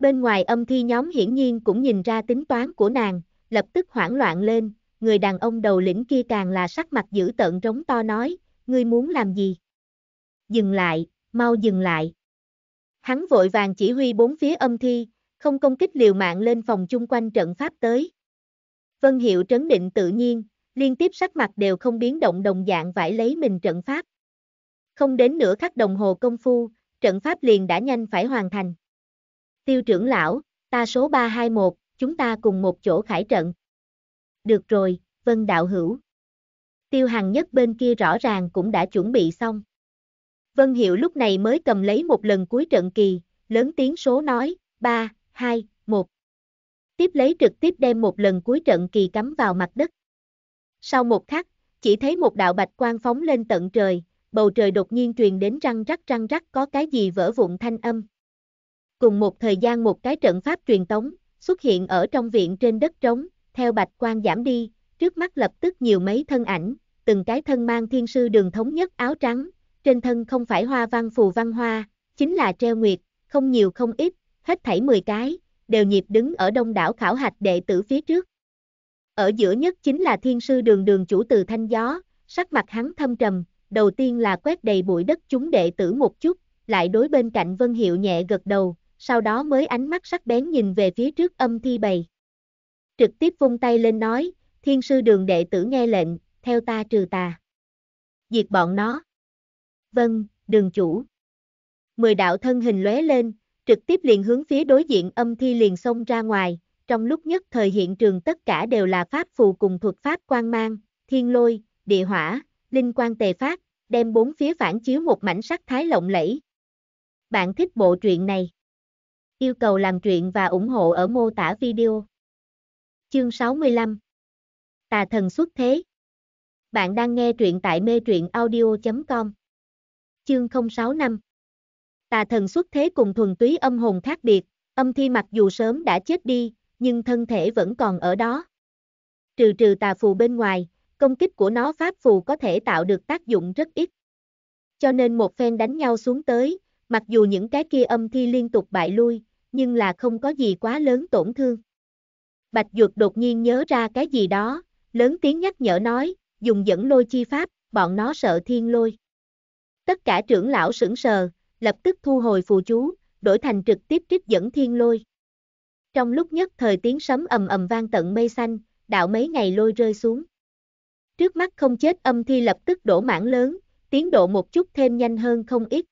Bên ngoài âm thi nhóm hiển nhiên cũng nhìn ra tính toán của nàng, lập tức hoảng loạn lên, người đàn ông đầu lĩnh kia càng là sắc mặt dữ tợn rống to nói, ngươi muốn làm gì? Dừng lại, mau dừng lại. Hắn vội vàng chỉ huy bốn phía âm thi, không công kích liều mạng lên phòng chung quanh trận pháp tới. Vân Hiệu trấn định tự nhiên, liên tiếp sắc mặt đều không biến động đồng dạng vải lấy mình trận pháp. Không đến nửa khắc đồng hồ công phu, trận pháp liền đã nhanh phải hoàn thành. Tiêu trưởng lão, ta số 321, chúng ta cùng một chỗ khải trận. Được rồi, vân đạo hữu. Tiêu hằng nhất bên kia rõ ràng cũng đã chuẩn bị xong. Vân Hiệu lúc này mới cầm lấy một lần cuối trận kỳ, lớn tiếng số nói, 3, 2, 1. Tiếp lấy trực tiếp đem một lần cuối trận kỳ cắm vào mặt đất. Sau một khắc, chỉ thấy một đạo bạch quang phóng lên tận trời, bầu trời đột nhiên truyền đến răng rắc răng rắc có cái gì vỡ vụn thanh âm. Cùng một thời gian một cái trận pháp truyền tống, xuất hiện ở trong viện trên đất trống, theo bạch quan giảm đi, trước mắt lập tức nhiều mấy thân ảnh, từng cái thân mang thiên sư đường thống nhất áo trắng, trên thân không phải hoa văn phù văn hoa, chính là treo nguyệt, không nhiều không ít, hết thảy 10 cái, đều nhịp đứng ở đông đảo khảo hạch đệ tử phía trước. Ở giữa nhất chính là thiên sư đường đường chủ từ thanh gió, sắc mặt hắn thâm trầm, đầu tiên là quét đầy bụi đất chúng đệ tử một chút, lại đối bên cạnh Vân Hiệu nhẹ gật đầu, sau đó mới ánh mắt sắc bén nhìn về phía trước âm thi bày. Trực tiếp vung tay lên nói, thiên sư đường đệ tử nghe lệnh, theo ta trừ tà. Diệt bọn nó. Vâng, đường chủ. Mười đạo thân hình lóe lên, trực tiếp liền hướng phía đối diện âm thi liền xông ra ngoài, trong lúc nhất thời hiện trường tất cả đều là pháp phù cùng thuật pháp quan mang, thiên lôi, địa hỏa, linh quan tề phát, đem bốn phía phản chiếu một mảnh sắc thái lộng lẫy. Bạn thích bộ truyện này? Yêu cầu làm chuyện và ủng hộ ở mô tả video. Chương 65 Tà thần xuất thế Bạn đang nghe truyện tại mê truyện audio.com Chương 065 Tà thần xuất thế cùng thuần túy âm hồn khác biệt, âm thi mặc dù sớm đã chết đi, nhưng thân thể vẫn còn ở đó. Trừ trừ tà phù bên ngoài, công kích của nó pháp phù có thể tạo được tác dụng rất ít. Cho nên một phen đánh nhau xuống tới, mặc dù những cái kia âm thi liên tục bại lui, nhưng là không có gì quá lớn tổn thương. Bạch Dược đột nhiên nhớ ra cái gì đó, lớn tiếng nhắc nhở nói, dùng dẫn lôi chi pháp, bọn nó sợ thiên lôi. Tất cả trưởng lão sững sờ, lập tức thu hồi phù chú, đổi thành trực tiếp trích dẫn thiên lôi. Trong lúc nhất thời tiếng sấm ầm ầm vang tận mây xanh, đạo mấy ngày lôi rơi xuống. Trước mắt không chết âm thi lập tức đổ mảng lớn, tiến độ một chút thêm nhanh hơn không ít.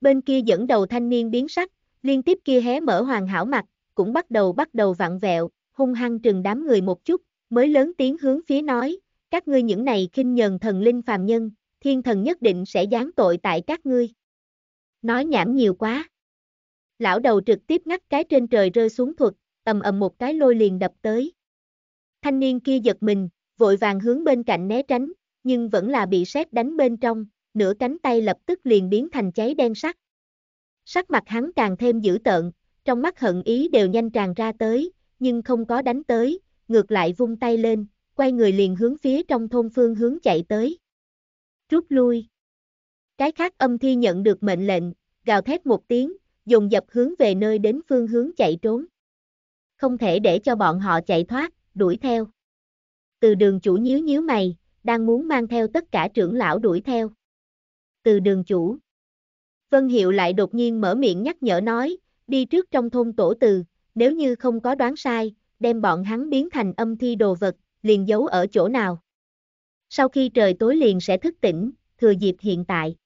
Bên kia dẫn đầu thanh niên biến sắc, Liên tiếp kia hé mở hoàn hảo mặt, cũng bắt đầu bắt đầu vặn vẹo, hung hăng trừng đám người một chút, mới lớn tiếng hướng phía nói, các ngươi những này khinh nhờn thần linh phàm nhân, thiên thần nhất định sẽ giáng tội tại các ngươi. Nói nhảm nhiều quá. Lão đầu trực tiếp ngắt cái trên trời rơi xuống thuật, ầm ầm một cái lôi liền đập tới. Thanh niên kia giật mình, vội vàng hướng bên cạnh né tránh, nhưng vẫn là bị sét đánh bên trong, nửa cánh tay lập tức liền biến thành cháy đen sắc Sắc mặt hắn càng thêm dữ tợn, trong mắt hận ý đều nhanh tràn ra tới, nhưng không có đánh tới, ngược lại vung tay lên, quay người liền hướng phía trong thôn phương hướng chạy tới. Rút lui. Cái khác âm thi nhận được mệnh lệnh, gào thét một tiếng, dùng dập hướng về nơi đến phương hướng chạy trốn. Không thể để cho bọn họ chạy thoát, đuổi theo. Từ đường chủ nhíu nhíu mày, đang muốn mang theo tất cả trưởng lão đuổi theo. Từ đường chủ. Vân Hiệu lại đột nhiên mở miệng nhắc nhở nói, đi trước trong thôn tổ từ, nếu như không có đoán sai, đem bọn hắn biến thành âm thi đồ vật, liền giấu ở chỗ nào. Sau khi trời tối liền sẽ thức tỉnh, thừa dịp hiện tại.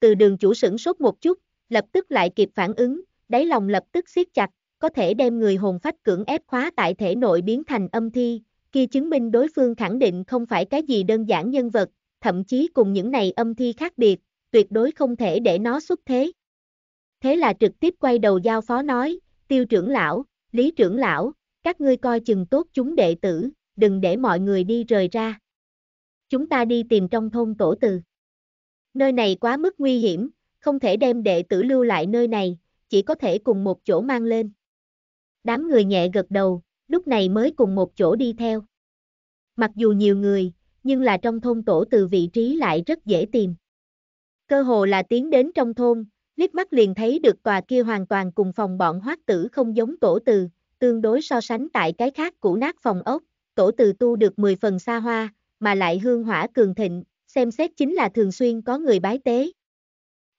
Từ đường chủ sửng sốt một chút, lập tức lại kịp phản ứng, đáy lòng lập tức siết chặt, có thể đem người hồn phách cưỡng ép khóa tại thể nội biến thành âm thi, kia chứng minh đối phương khẳng định không phải cái gì đơn giản nhân vật, thậm chí cùng những này âm thi khác biệt, tuyệt đối không thể để nó xuất thế. Thế là trực tiếp quay đầu giao phó nói, tiêu trưởng lão, lý trưởng lão, các ngươi coi chừng tốt chúng đệ tử, đừng để mọi người đi rời ra. Chúng ta đi tìm trong thôn tổ từ. Nơi này quá mức nguy hiểm, không thể đem đệ tử lưu lại nơi này, chỉ có thể cùng một chỗ mang lên. Đám người nhẹ gật đầu, lúc này mới cùng một chỗ đi theo. Mặc dù nhiều người, nhưng là trong thôn tổ từ vị trí lại rất dễ tìm. Cơ hồ là tiến đến trong thôn, liếc mắt liền thấy được tòa kia hoàn toàn cùng phòng bọn hoác tử không giống tổ từ, tương đối so sánh tại cái khác cũ nát phòng ốc, tổ từ tu được 10 phần xa hoa, mà lại hương hỏa cường thịnh, xem xét chính là thường xuyên có người bái tế.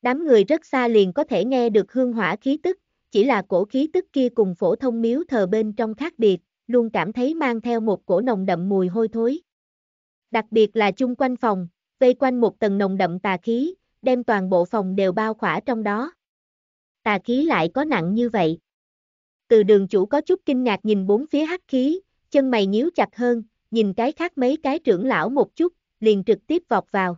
Đám người rất xa liền có thể nghe được hương hỏa khí tức, chỉ là cổ khí tức kia cùng phổ thông miếu thờ bên trong khác biệt, luôn cảm thấy mang theo một cổ nồng đậm mùi hôi thối. Đặc biệt là chung quanh phòng, vây quanh một tầng nồng đậm tà khí, đem toàn bộ phòng đều bao khỏa trong đó. Tà khí lại có nặng như vậy. Từ đường chủ có chút kinh ngạc nhìn bốn phía hắc khí, chân mày nhíu chặt hơn, nhìn cái khác mấy cái trưởng lão một chút, liền trực tiếp vọt vào.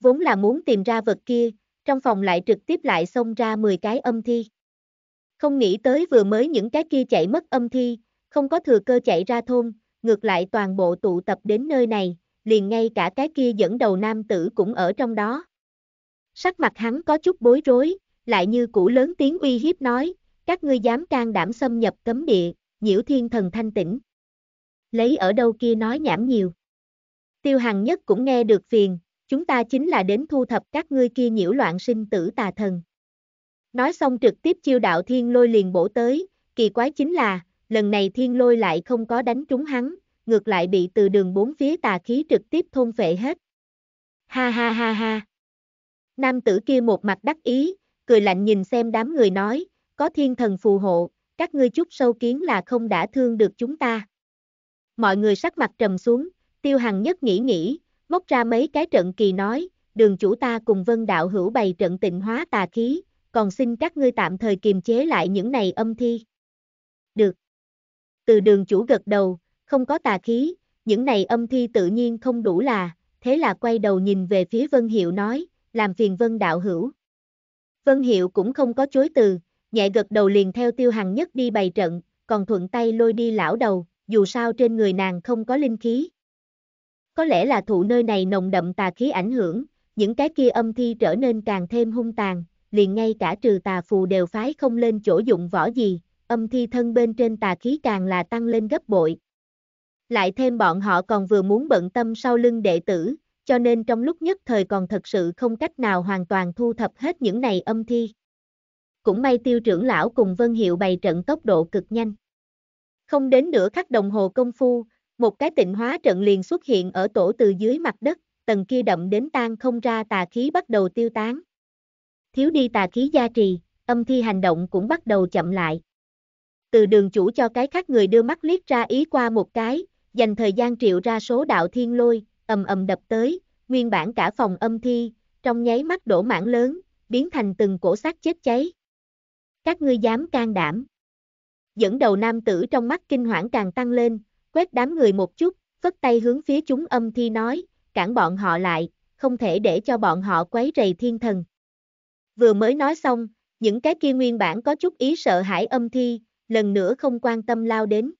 Vốn là muốn tìm ra vật kia, trong phòng lại trực tiếp lại xông ra 10 cái âm thi. Không nghĩ tới vừa mới những cái kia chạy mất âm thi, không có thừa cơ chạy ra thôn, ngược lại toàn bộ tụ tập đến nơi này, liền ngay cả cái kia dẫn đầu nam tử cũng ở trong đó. Sắc mặt hắn có chút bối rối, lại như cũ lớn tiếng uy hiếp nói, các ngươi dám can đảm xâm nhập cấm địa, nhiễu thiên thần thanh tĩnh. Lấy ở đâu kia nói nhảm nhiều. Tiêu Hằng nhất cũng nghe được phiền, chúng ta chính là đến thu thập các ngươi kia nhiễu loạn sinh tử tà thần. Nói xong trực tiếp chiêu đạo thiên lôi liền bổ tới, kỳ quái chính là, lần này thiên lôi lại không có đánh trúng hắn, ngược lại bị từ đường bốn phía tà khí trực tiếp thôn phệ hết. Ha ha ha ha. Nam tử kia một mặt đắc ý, cười lạnh nhìn xem đám người nói, có thiên thần phù hộ, các ngươi chút sâu kiến là không đã thương được chúng ta. Mọi người sắc mặt trầm xuống, tiêu hằng nhất nghĩ nghĩ, móc ra mấy cái trận kỳ nói, đường chủ ta cùng vân đạo hữu bày trận tịnh hóa tà khí, còn xin các ngươi tạm thời kiềm chế lại những này âm thi. Được. Từ đường chủ gật đầu, không có tà khí, những này âm thi tự nhiên không đủ là, thế là quay đầu nhìn về phía vân hiệu nói, làm phiền vân đạo hữu. Vân Hiệu cũng không có chối từ, nhẹ gật đầu liền theo tiêu hằng nhất đi bày trận, còn thuận tay lôi đi lão đầu, dù sao trên người nàng không có linh khí. Có lẽ là thụ nơi này nồng đậm tà khí ảnh hưởng, những cái kia âm thi trở nên càng thêm hung tàn, liền ngay cả trừ tà phù đều phái không lên chỗ dụng võ gì, âm thi thân bên trên tà khí càng là tăng lên gấp bội. Lại thêm bọn họ còn vừa muốn bận tâm sau lưng đệ tử, cho nên trong lúc nhất thời còn thật sự không cách nào hoàn toàn thu thập hết những này âm thi. Cũng may tiêu trưởng lão cùng Vân Hiệu bày trận tốc độ cực nhanh. Không đến nửa khắc đồng hồ công phu, một cái tịnh hóa trận liền xuất hiện ở tổ từ dưới mặt đất, tầng kia đậm đến tan không ra tà khí bắt đầu tiêu tán. Thiếu đi tà khí gia trì, âm thi hành động cũng bắt đầu chậm lại. Từ đường chủ cho cái khác người đưa mắt liếc ra ý qua một cái, dành thời gian triệu ra số đạo thiên lôi, ầm ầm đập tới, nguyên bản cả phòng âm thi, trong nháy mắt đổ mảng lớn, biến thành từng cổ xác chết cháy. Các ngươi dám can đảm. Dẫn đầu nam tử trong mắt kinh hoảng càng tăng lên, quét đám người một chút, phất tay hướng phía chúng âm thi nói, cản bọn họ lại, không thể để cho bọn họ quấy rầy thiên thần. Vừa mới nói xong, những cái kia nguyên bản có chút ý sợ hãi âm thi, lần nữa không quan tâm lao đến.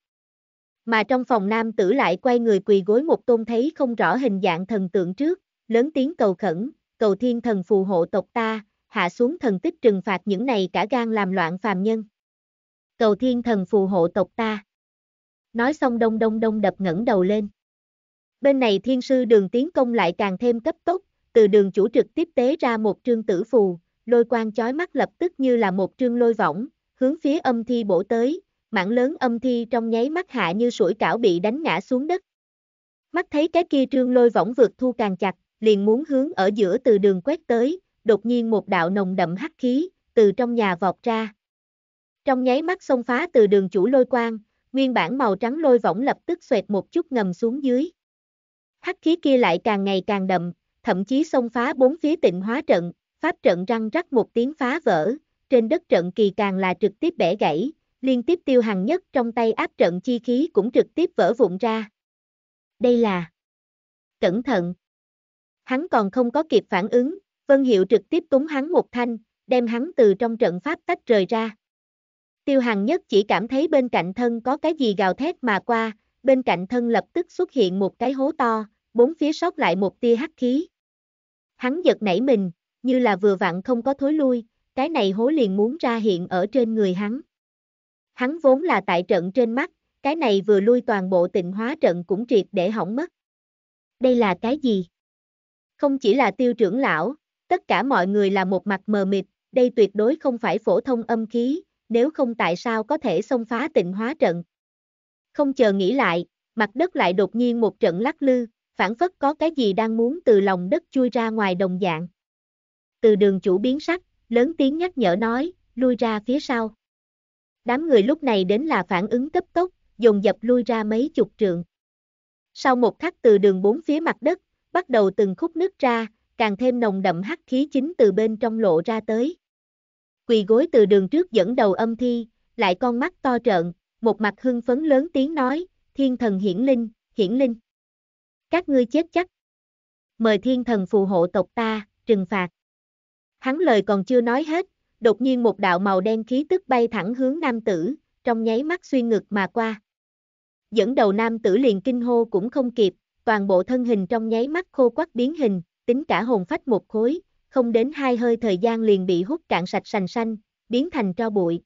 Mà trong phòng nam tử lại quay người quỳ gối một tôn thấy không rõ hình dạng thần tượng trước, lớn tiếng cầu khẩn, cầu thiên thần phù hộ tộc ta, hạ xuống thần tích trừng phạt những này cả gan làm loạn phàm nhân. Cầu thiên thần phù hộ tộc ta. Nói xong đông đông đông đập ngẩng đầu lên. Bên này thiên sư đường tiến công lại càng thêm cấp tốc, từ đường chủ trực tiếp tế ra một trương tử phù, lôi quang chói mắt lập tức như là một trương lôi võng, hướng phía âm thi bổ tới, mảng lớn âm thi trong nháy mắt hạ như sủi cảo bị đánh ngã xuống đất. Mắt thấy cái kia trương lôi võng vượt thu càng chặt, liền muốn hướng ở giữa từ đường quét tới, đột nhiên một đạo nồng đậm hắc khí, từ trong nhà vọt ra. Trong nháy mắt xông phá từ đường chủ lôi quang, nguyên bản màu trắng lôi võng lập tức xoẹt một chút ngầm xuống dưới. Hắc khí kia lại càng ngày càng đậm, thậm chí xông phá bốn phía tịnh hóa trận, pháp trận răng rắc một tiếng phá vỡ, trên đất trận kỳ càng là trực tiếp bẻ gãy, liên tiếp tiêu hằng nhất trong tay áp trận chi khí cũng trực tiếp vỡ vụn ra. Đây là... Cẩn thận! Hắn còn không có kịp phản ứng, Vân Hiệu trực tiếp túng hắn một thanh, đem hắn từ trong trận pháp tách rời ra. Tiêu hằng nhất chỉ cảm thấy bên cạnh thân có cái gì gào thét mà qua, bên cạnh thân lập tức xuất hiện một cái hố to, bốn phía sót lại một tia hắc khí. Hắn giật nảy mình, như là vừa vặn không có thối lui, cái này hố liền muốn ra hiện ở trên người hắn. Hắn vốn là tại trận trên mắt, cái này vừa lui toàn bộ tịnh hóa trận cũng triệt để hỏng mất. Đây là cái gì? Không chỉ là tiêu trưởng lão, tất cả mọi người là một mặt mờ mịt, đây tuyệt đối không phải phổ thông âm khí, nếu không tại sao có thể xông phá tịnh hóa trận. Không chờ nghĩ lại, mặt đất lại đột nhiên một trận lắc lư, phản phất có cái gì đang muốn từ lòng đất chui ra ngoài đồng dạng. Từ đường chủ biến sắc, lớn tiếng nhắc nhở nói, lui ra phía sau. Đám người lúc này đến là phản ứng cấp tốc, dồn dập lui ra mấy chục trượng. Sau một khắc từ đường bốn phía mặt đất, bắt đầu từng khúc nước ra, càng thêm nồng đậm hắc khí chính từ bên trong lộ ra tới. Quỳ gối từ đường trước dẫn đầu âm thi, lại con mắt to trợn, một mặt hưng phấn lớn tiếng nói, thiên thần hiển linh, hiển linh. Các ngươi chết chắc. Mời thiên thần phù hộ tộc ta, trừng phạt. Hắn lời còn chưa nói hết, đột nhiên một đạo màu đen khí tức bay thẳng hướng nam tử, trong nháy mắt xuyên ngực mà qua. Dẫn đầu nam tử liền kinh hô cũng không kịp, toàn bộ thân hình trong nháy mắt khô quắc biến hình, tính cả hồn phách một khối, không đến hai hơi thời gian liền bị hút cạn sạch sành xanh, biến thành tro bụi.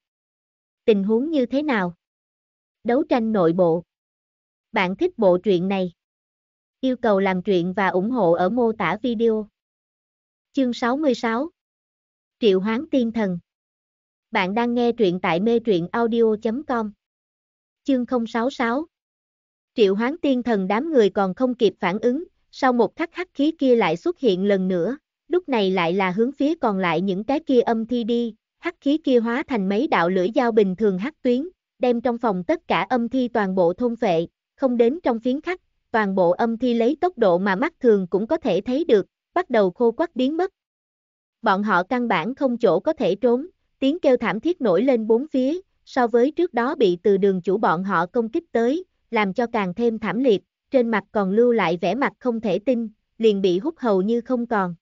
Tình huống như thế nào? Đấu tranh nội bộ. Bạn thích bộ truyện này? Yêu cầu làm truyện và ủng hộ ở mô tả video. Chương 66 Triệu Hoán Tiên Thần Bạn đang nghe truyện tại mê truyện audio.com Chương 066 Triệu Hoán Tiên Thần đám người còn không kịp phản ứng, sau một khắc hắc khí kia lại xuất hiện lần nữa, lúc này lại là hướng phía còn lại những cái kia âm thi đi, hắc khí kia hóa thành mấy đạo lưỡi dao bình thường hắc tuyến, đem trong phòng tất cả âm thi toàn bộ thôn phệ, không đến trong phiến khắc, toàn bộ âm thi lấy tốc độ mà mắt thường cũng có thể thấy được, bắt đầu khô quắc biến mất, bọn họ căn bản không chỗ có thể trốn, tiếng kêu thảm thiết nổi lên bốn phía, so với trước đó bị từ đường chủ bọn họ công kích tới, làm cho càng thêm thảm liệt, trên mặt còn lưu lại vẻ mặt không thể tin, liền bị hút hầu như không còn.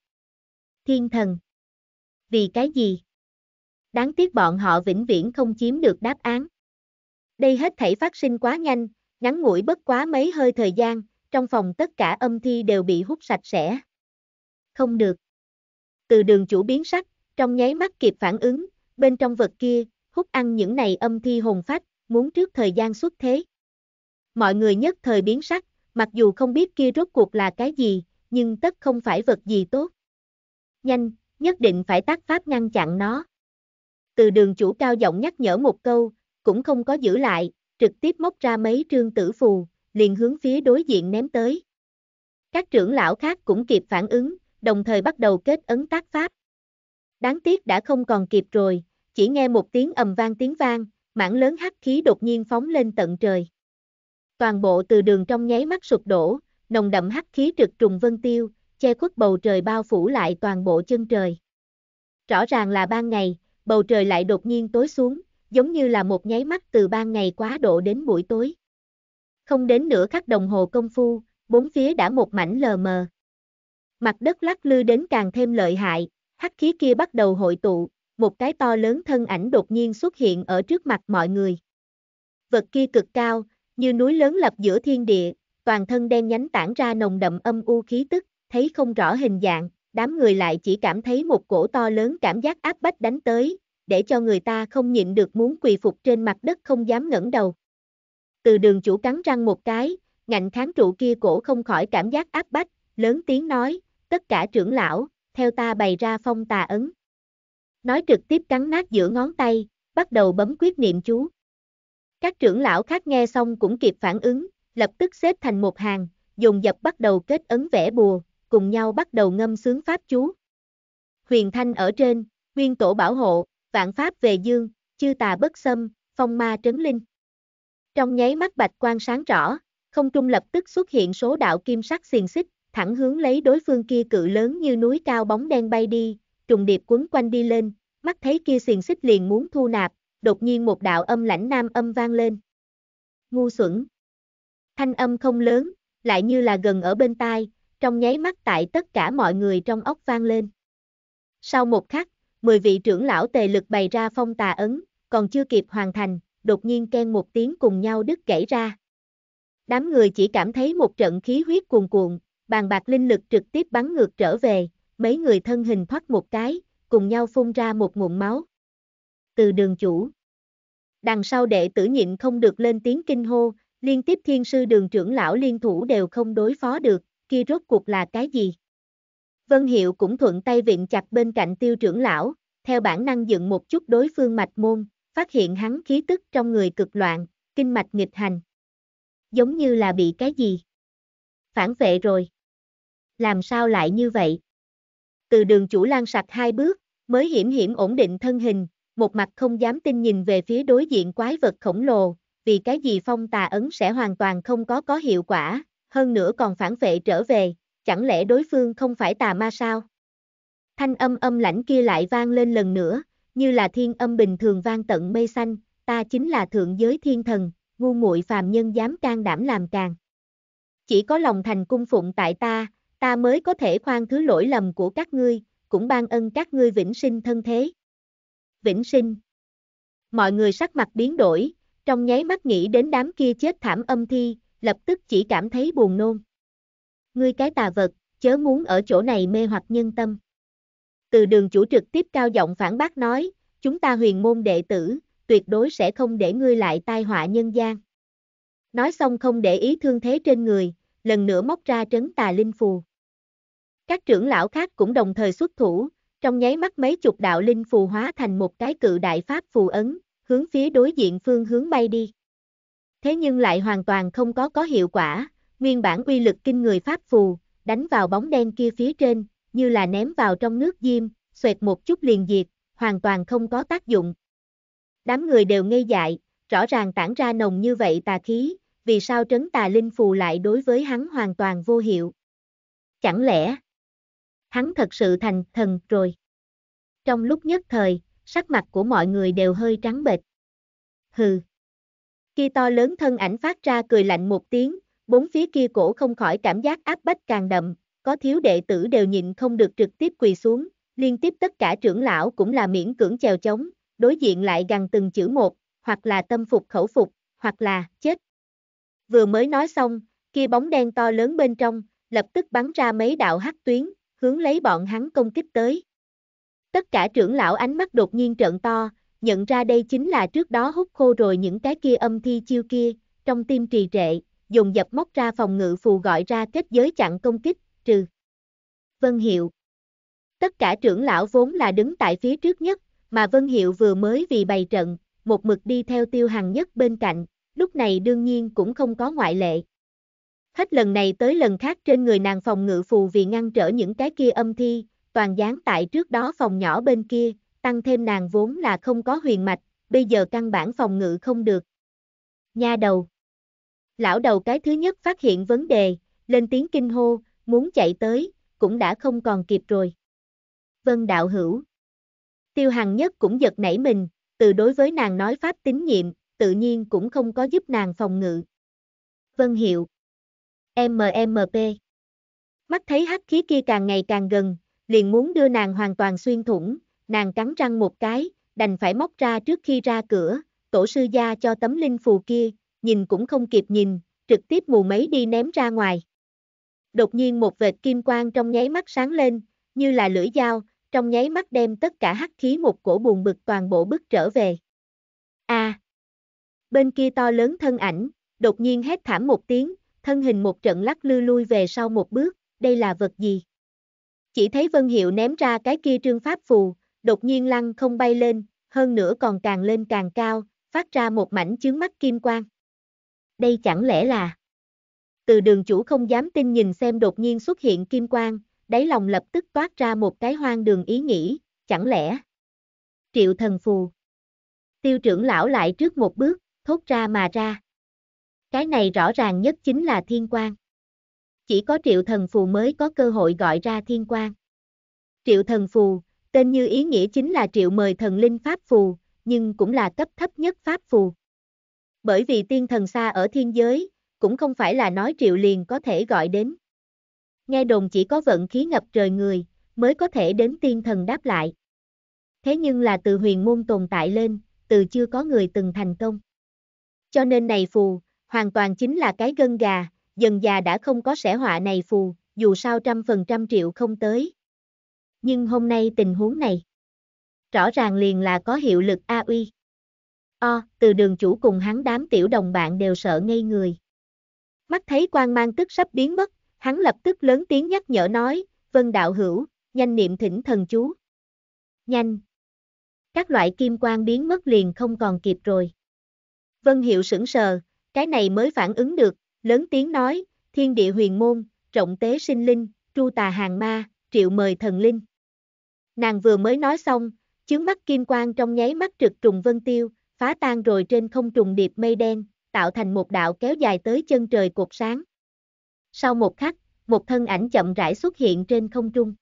Thiên thần Vì cái gì? Đáng tiếc bọn họ vĩnh viễn không chiếm được đáp án. Đây hết thảy phát sinh quá nhanh, ngắn ngủi bất quá mấy hơi thời gian, trong phòng tất cả âm thi đều bị hút sạch sẽ. Không được từ đường chủ biến sắc, trong nháy mắt kịp phản ứng, bên trong vật kia, hút ăn những này âm thi hồn phách, muốn trước thời gian xuất thế. Mọi người nhất thời biến sắc, mặc dù không biết kia rốt cuộc là cái gì, nhưng tất không phải vật gì tốt. Nhanh, nhất định phải tác pháp ngăn chặn nó. Từ đường chủ cao giọng nhắc nhở một câu, cũng không có giữ lại, trực tiếp móc ra mấy trương tử phù, liền hướng phía đối diện ném tới. Các trưởng lão khác cũng kịp phản ứng, đồng thời bắt đầu kết ấn tác pháp. Đáng tiếc đã không còn kịp rồi, chỉ nghe một tiếng ầm vang tiếng vang, mảng lớn hắc khí đột nhiên phóng lên tận trời. Toàn bộ từ đường trong nháy mắt sụp đổ, nồng đậm hắc khí trực trùng vân tiêu, che khuất bầu trời bao phủ lại toàn bộ chân trời. Rõ ràng là ban ngày, bầu trời lại đột nhiên tối xuống, giống như là một nháy mắt từ ban ngày quá độ đến buổi tối. Không đến nửa khắc đồng hồ công phu, bốn phía đã một mảnh lờ mờ mặt đất lắc lư đến càng thêm lợi hại, hắc khí kia bắt đầu hội tụ, một cái to lớn thân ảnh đột nhiên xuất hiện ở trước mặt mọi người. Vật kia cực cao, như núi lớn lập giữa thiên địa, toàn thân đen nhánh tản ra nồng đậm âm u khí tức, thấy không rõ hình dạng, đám người lại chỉ cảm thấy một cổ to lớn cảm giác áp bách đánh tới, để cho người ta không nhịn được muốn quỳ phục trên mặt đất không dám ngẩng đầu. Từ đường chủ cắn răng một cái, ngạnh kháng trụ kia cổ không khỏi cảm giác áp bách, lớn tiếng nói, tất cả trưởng lão, theo ta bày ra phong tà ấn. Nói trực tiếp cắn nát giữa ngón tay, bắt đầu bấm quyết niệm chú. Các trưởng lão khác nghe xong cũng kịp phản ứng, lập tức xếp thành một hàng, dùng dập bắt đầu kết ấn vẽ bùa, cùng nhau bắt đầu ngâm sướng pháp chú. Huyền thanh ở trên, nguyên tổ bảo hộ, vạn pháp về dương, chư tà bất xâm, phong ma trấn linh. Trong nháy mắt bạch quan sáng rõ, không trung lập tức xuất hiện số đạo kim sắc xiềng xích, thẳng hướng lấy đối phương kia cự lớn như núi cao bóng đen bay đi, trùng điệp quấn quanh đi lên, mắt thấy kia xiềng xích liền muốn thu nạp, đột nhiên một đạo âm lãnh nam âm vang lên. Ngu xuẩn. Thanh âm không lớn, lại như là gần ở bên tai, trong nháy mắt tại tất cả mọi người trong ốc vang lên. Sau một khắc, 10 vị trưởng lão tề lực bày ra phong tà ấn, còn chưa kịp hoàn thành, đột nhiên khen một tiếng cùng nhau đứt gãy ra. Đám người chỉ cảm thấy một trận khí huyết cuồn cuộn, bàn bạc linh lực trực tiếp bắn ngược trở về, mấy người thân hình thoát một cái, cùng nhau phun ra một ngụm máu. Từ đường chủ. Đằng sau đệ tử nhịn không được lên tiếng kinh hô, liên tiếp thiên sư đường trưởng lão liên thủ đều không đối phó được, kia rốt cuộc là cái gì? Vân Hiệu cũng thuận tay viện chặt bên cạnh tiêu trưởng lão, theo bản năng dựng một chút đối phương mạch môn, phát hiện hắn khí tức trong người cực loạn, kinh mạch nghịch hành. Giống như là bị cái gì? Phản vệ rồi làm sao lại như vậy? Từ đường chủ lan sạch hai bước, mới hiểm hiểm ổn định thân hình, một mặt không dám tin nhìn về phía đối diện quái vật khổng lồ, vì cái gì phong tà ấn sẽ hoàn toàn không có có hiệu quả, hơn nữa còn phản vệ trở về, chẳng lẽ đối phương không phải tà ma sao? Thanh âm âm lãnh kia lại vang lên lần nữa, như là thiên âm bình thường vang tận mây xanh, ta chính là thượng giới thiên thần, ngu muội phàm nhân dám can đảm làm càng. Chỉ có lòng thành cung phụng tại ta, ta mới có thể khoan thứ lỗi lầm của các ngươi, cũng ban ân các ngươi vĩnh sinh thân thế. Vĩnh sinh. Mọi người sắc mặt biến đổi, trong nháy mắt nghĩ đến đám kia chết thảm âm thi, lập tức chỉ cảm thấy buồn nôn. Ngươi cái tà vật, chớ muốn ở chỗ này mê hoặc nhân tâm. Từ đường chủ trực tiếp cao giọng phản bác nói, chúng ta huyền môn đệ tử, tuyệt đối sẽ không để ngươi lại tai họa nhân gian. Nói xong không để ý thương thế trên người, lần nữa móc ra trấn tà linh phù. Các trưởng lão khác cũng đồng thời xuất thủ, trong nháy mắt mấy chục đạo linh phù hóa thành một cái cự đại pháp phù ấn, hướng phía đối diện phương hướng bay đi. Thế nhưng lại hoàn toàn không có có hiệu quả, nguyên bản uy lực kinh người pháp phù, đánh vào bóng đen kia phía trên, như là ném vào trong nước diêm, xoẹt một chút liền diệt, hoàn toàn không có tác dụng. Đám người đều ngây dại, rõ ràng tản ra nồng như vậy tà khí, vì sao trấn tà linh phù lại đối với hắn hoàn toàn vô hiệu. Chẳng lẽ, hắn thật sự thành thần rồi. Trong lúc nhất thời, sắc mặt của mọi người đều hơi trắng bệch. Hừ. Khi to lớn thân ảnh phát ra cười lạnh một tiếng, bốn phía kia cổ không khỏi cảm giác áp bách càng đậm, có thiếu đệ tử đều nhịn không được trực tiếp quỳ xuống, liên tiếp tất cả trưởng lão cũng là miễn cưỡng chèo chống, đối diện lại gần từng chữ một, hoặc là tâm phục khẩu phục, hoặc là chết. Vừa mới nói xong, kia bóng đen to lớn bên trong, lập tức bắn ra mấy đạo hắc tuyến, hướng lấy bọn hắn công kích tới. Tất cả trưởng lão ánh mắt đột nhiên trợn to, nhận ra đây chính là trước đó hút khô rồi những cái kia âm thi chiêu kia, trong tim trì trệ, dùng dập móc ra phòng ngự phù gọi ra kết giới chặn công kích, trừ. Vân Hiệu Tất cả trưởng lão vốn là đứng tại phía trước nhất, mà Vân Hiệu vừa mới vì bày trận, một mực đi theo tiêu Hằng nhất bên cạnh, lúc này đương nhiên cũng không có ngoại lệ. Hết lần này tới lần khác trên người nàng phòng ngự phù vì ngăn trở những cái kia âm thi, toàn dáng tại trước đó phòng nhỏ bên kia, tăng thêm nàng vốn là không có huyền mạch, bây giờ căn bản phòng ngự không được. Nha đầu. Lão đầu cái thứ nhất phát hiện vấn đề, lên tiếng kinh hô, muốn chạy tới, cũng đã không còn kịp rồi. Vân đạo hữu. Tiêu Hằng nhất cũng giật nảy mình, từ đối với nàng nói pháp tín nhiệm, tự nhiên cũng không có giúp nàng phòng ngự. Vân hiệu. MMP. Mắt thấy hắc khí kia càng ngày càng gần, liền muốn đưa nàng hoàn toàn xuyên thủng, nàng cắn răng một cái, đành phải móc ra trước khi ra cửa, tổ sư gia cho tấm linh phù kia, nhìn cũng không kịp nhìn, trực tiếp mù mấy đi ném ra ngoài. Đột nhiên một vệt kim quang trong nháy mắt sáng lên, như là lưỡi dao, trong nháy mắt đem tất cả hắc khí một cổ buồn bực toàn bộ bức trở về. A. À, bên kia to lớn thân ảnh, đột nhiên hét thảm một tiếng, thân hình một trận lắc lư lui về sau một bước, đây là vật gì? Chỉ thấy Vân Hiệu ném ra cái kia trương pháp phù, đột nhiên lăng không bay lên, hơn nữa còn càng lên càng cao, phát ra một mảnh chướng mắt kim quang. Đây chẳng lẽ là... Từ đường chủ không dám tin nhìn xem đột nhiên xuất hiện kim quang, đáy lòng lập tức toát ra một cái hoang đường ý nghĩ, chẳng lẽ... Triệu thần phù. Tiêu trưởng lão lại trước một bước, thốt ra mà ra. Cái này rõ ràng nhất chính là thiên quan. Chỉ có triệu thần phù mới có cơ hội gọi ra thiên quan. Triệu thần phù, tên như ý nghĩa chính là triệu mời thần linh pháp phù, nhưng cũng là cấp thấp nhất pháp phù. Bởi vì tiên thần xa ở thiên giới, cũng không phải là nói triệu liền có thể gọi đến. Nghe đồn chỉ có vận khí ngập trời người, mới có thể đến tiên thần đáp lại. Thế nhưng là từ huyền môn tồn tại lên, từ chưa có người từng thành công. Cho nên này phù, hoàn toàn chính là cái gân gà, dần già đã không có sẻ họa này phù, dù sao trăm phần trăm triệu không tới. Nhưng hôm nay tình huống này, rõ ràng liền là có hiệu lực A uy. O, từ đường chủ cùng hắn đám tiểu đồng bạn đều sợ ngây người. Mắt thấy quan mang tức sắp biến mất, hắn lập tức lớn tiếng nhắc nhở nói, vân đạo hữu, nhanh niệm thỉnh thần chú. Nhanh! Các loại kim quang biến mất liền không còn kịp rồi. Vân hiệu sững sờ, cái này mới phản ứng được, lớn tiếng nói, thiên địa huyền môn, trọng tế sinh linh, tru tà hàng ma, triệu mời thần linh. Nàng vừa mới nói xong, chướng mắt kim quang trong nháy mắt trực trùng vân tiêu, phá tan rồi trên không trùng điệp mây đen, tạo thành một đạo kéo dài tới chân trời cột sáng. Sau một khắc, một thân ảnh chậm rãi xuất hiện trên không trung.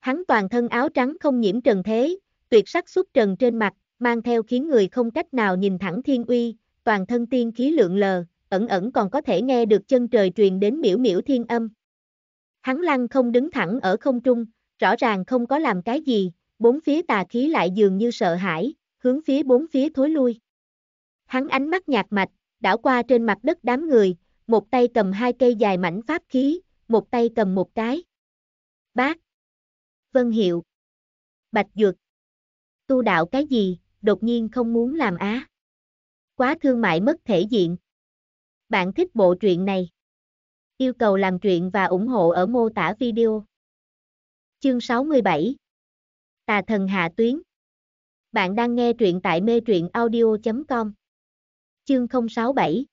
Hắn toàn thân áo trắng không nhiễm trần thế, tuyệt sắc xuất trần trên mặt, mang theo khiến người không cách nào nhìn thẳng thiên uy, toàn thân tiên khí lượng lờ, ẩn ẩn còn có thể nghe được chân trời truyền đến miễu miễu thiên âm. Hắn lăng không đứng thẳng ở không trung, rõ ràng không có làm cái gì, bốn phía tà khí lại dường như sợ hãi, hướng phía bốn phía thối lui. Hắn ánh mắt nhạt mạch, đảo qua trên mặt đất đám người, một tay cầm hai cây dài mảnh pháp khí, một tay cầm một cái. Bác. Vân Hiệu. Bạch Dược. Tu đạo cái gì, đột nhiên không muốn làm á quá thương mại mất thể diện. Bạn thích bộ truyện này? Yêu cầu làm truyện và ủng hộ ở mô tả video. Chương 67 Tà thần Hạ Tuyến Bạn đang nghe truyện tại mê truyện audio.com Chương 067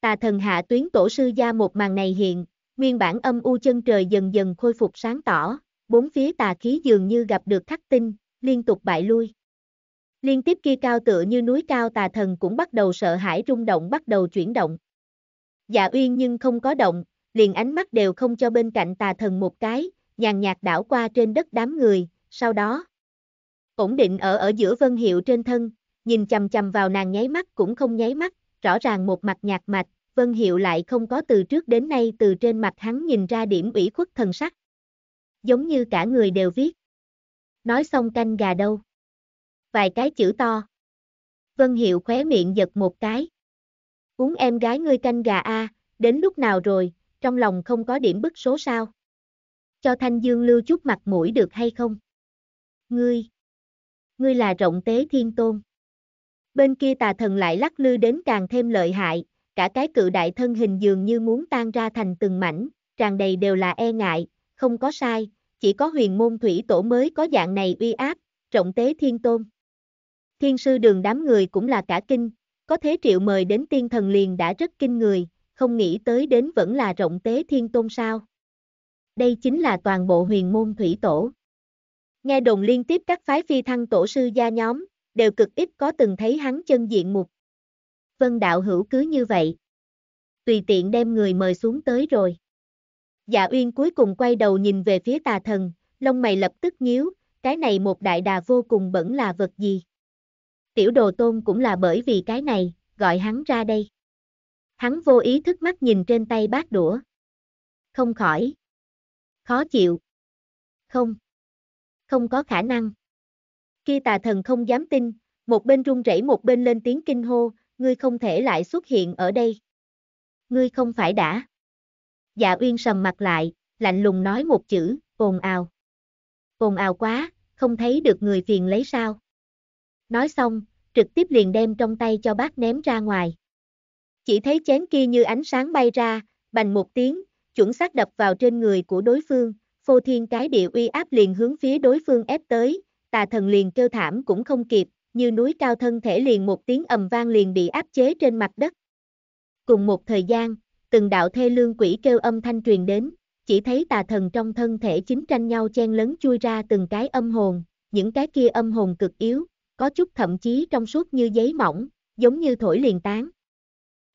Tà thần Hạ Tuyến tổ sư gia một màn này hiện, nguyên bản âm u chân trời dần dần khôi phục sáng tỏ, bốn phía tà khí dường như gặp được khắc tinh, liên tục bại lui. Liên tiếp kia cao tựa như núi cao tà thần cũng bắt đầu sợ hãi rung động bắt đầu chuyển động. Dạ uyên nhưng không có động, liền ánh mắt đều không cho bên cạnh tà thần một cái, nhàn nhạt đảo qua trên đất đám người, sau đó. Ổn định ở ở giữa vân hiệu trên thân, nhìn chầm chầm vào nàng nháy mắt cũng không nháy mắt, rõ ràng một mặt nhạt mạch, vân hiệu lại không có từ trước đến nay từ trên mặt hắn nhìn ra điểm ủy khuất thần sắc. Giống như cả người đều viết. Nói xong canh gà đâu vài cái chữ to. Vân Hiệu khóe miệng giật một cái. Uống em gái ngươi canh gà a, đến lúc nào rồi, trong lòng không có điểm bức số sao? Cho Thanh Dương lưu chút mặt mũi được hay không? Ngươi, ngươi là rộng tế thiên tôn. Bên kia tà thần lại lắc lư đến càng thêm lợi hại, cả cái cự đại thân hình dường như muốn tan ra thành từng mảnh, tràn đầy đều là e ngại, không có sai, chỉ có huyền môn thủy tổ mới có dạng này uy áp, rộng tế thiên tôn. Thiên sư đường đám người cũng là cả kinh, có thế triệu mời đến tiên thần liền đã rất kinh người, không nghĩ tới đến vẫn là rộng tế thiên tôn sao. Đây chính là toàn bộ huyền môn thủy tổ. Nghe đồn liên tiếp các phái phi thăng tổ sư gia nhóm, đều cực ít có từng thấy hắn chân diện mục. Vân đạo hữu cứ như vậy. Tùy tiện đem người mời xuống tới rồi. Dạ Uyên cuối cùng quay đầu nhìn về phía tà thần, lông mày lập tức nhíu, cái này một đại đà vô cùng bẩn là vật gì tiểu đồ tôn cũng là bởi vì cái này, gọi hắn ra đây. Hắn vô ý thức mắt nhìn trên tay bát đũa. Không khỏi. Khó chịu. Không. Không có khả năng. Khi tà thần không dám tin, một bên run rẩy một bên lên tiếng kinh hô, ngươi không thể lại xuất hiện ở đây. Ngươi không phải đã. Dạ uyên sầm mặt lại, lạnh lùng nói một chữ, ồn ào. Ồn ào quá, không thấy được người phiền lấy sao. Nói xong, trực tiếp liền đem trong tay cho bác ném ra ngoài. Chỉ thấy chén kia như ánh sáng bay ra, bành một tiếng, chuẩn xác đập vào trên người của đối phương, phô thiên cái địa uy áp liền hướng phía đối phương ép tới, tà thần liền kêu thảm cũng không kịp, như núi cao thân thể liền một tiếng ầm vang liền bị áp chế trên mặt đất. Cùng một thời gian, từng đạo thê lương quỷ kêu âm thanh truyền đến, chỉ thấy tà thần trong thân thể chính tranh nhau chen lấn chui ra từng cái âm hồn, những cái kia âm hồn cực yếu, có chút thậm chí trong suốt như giấy mỏng, giống như thổi liền tán.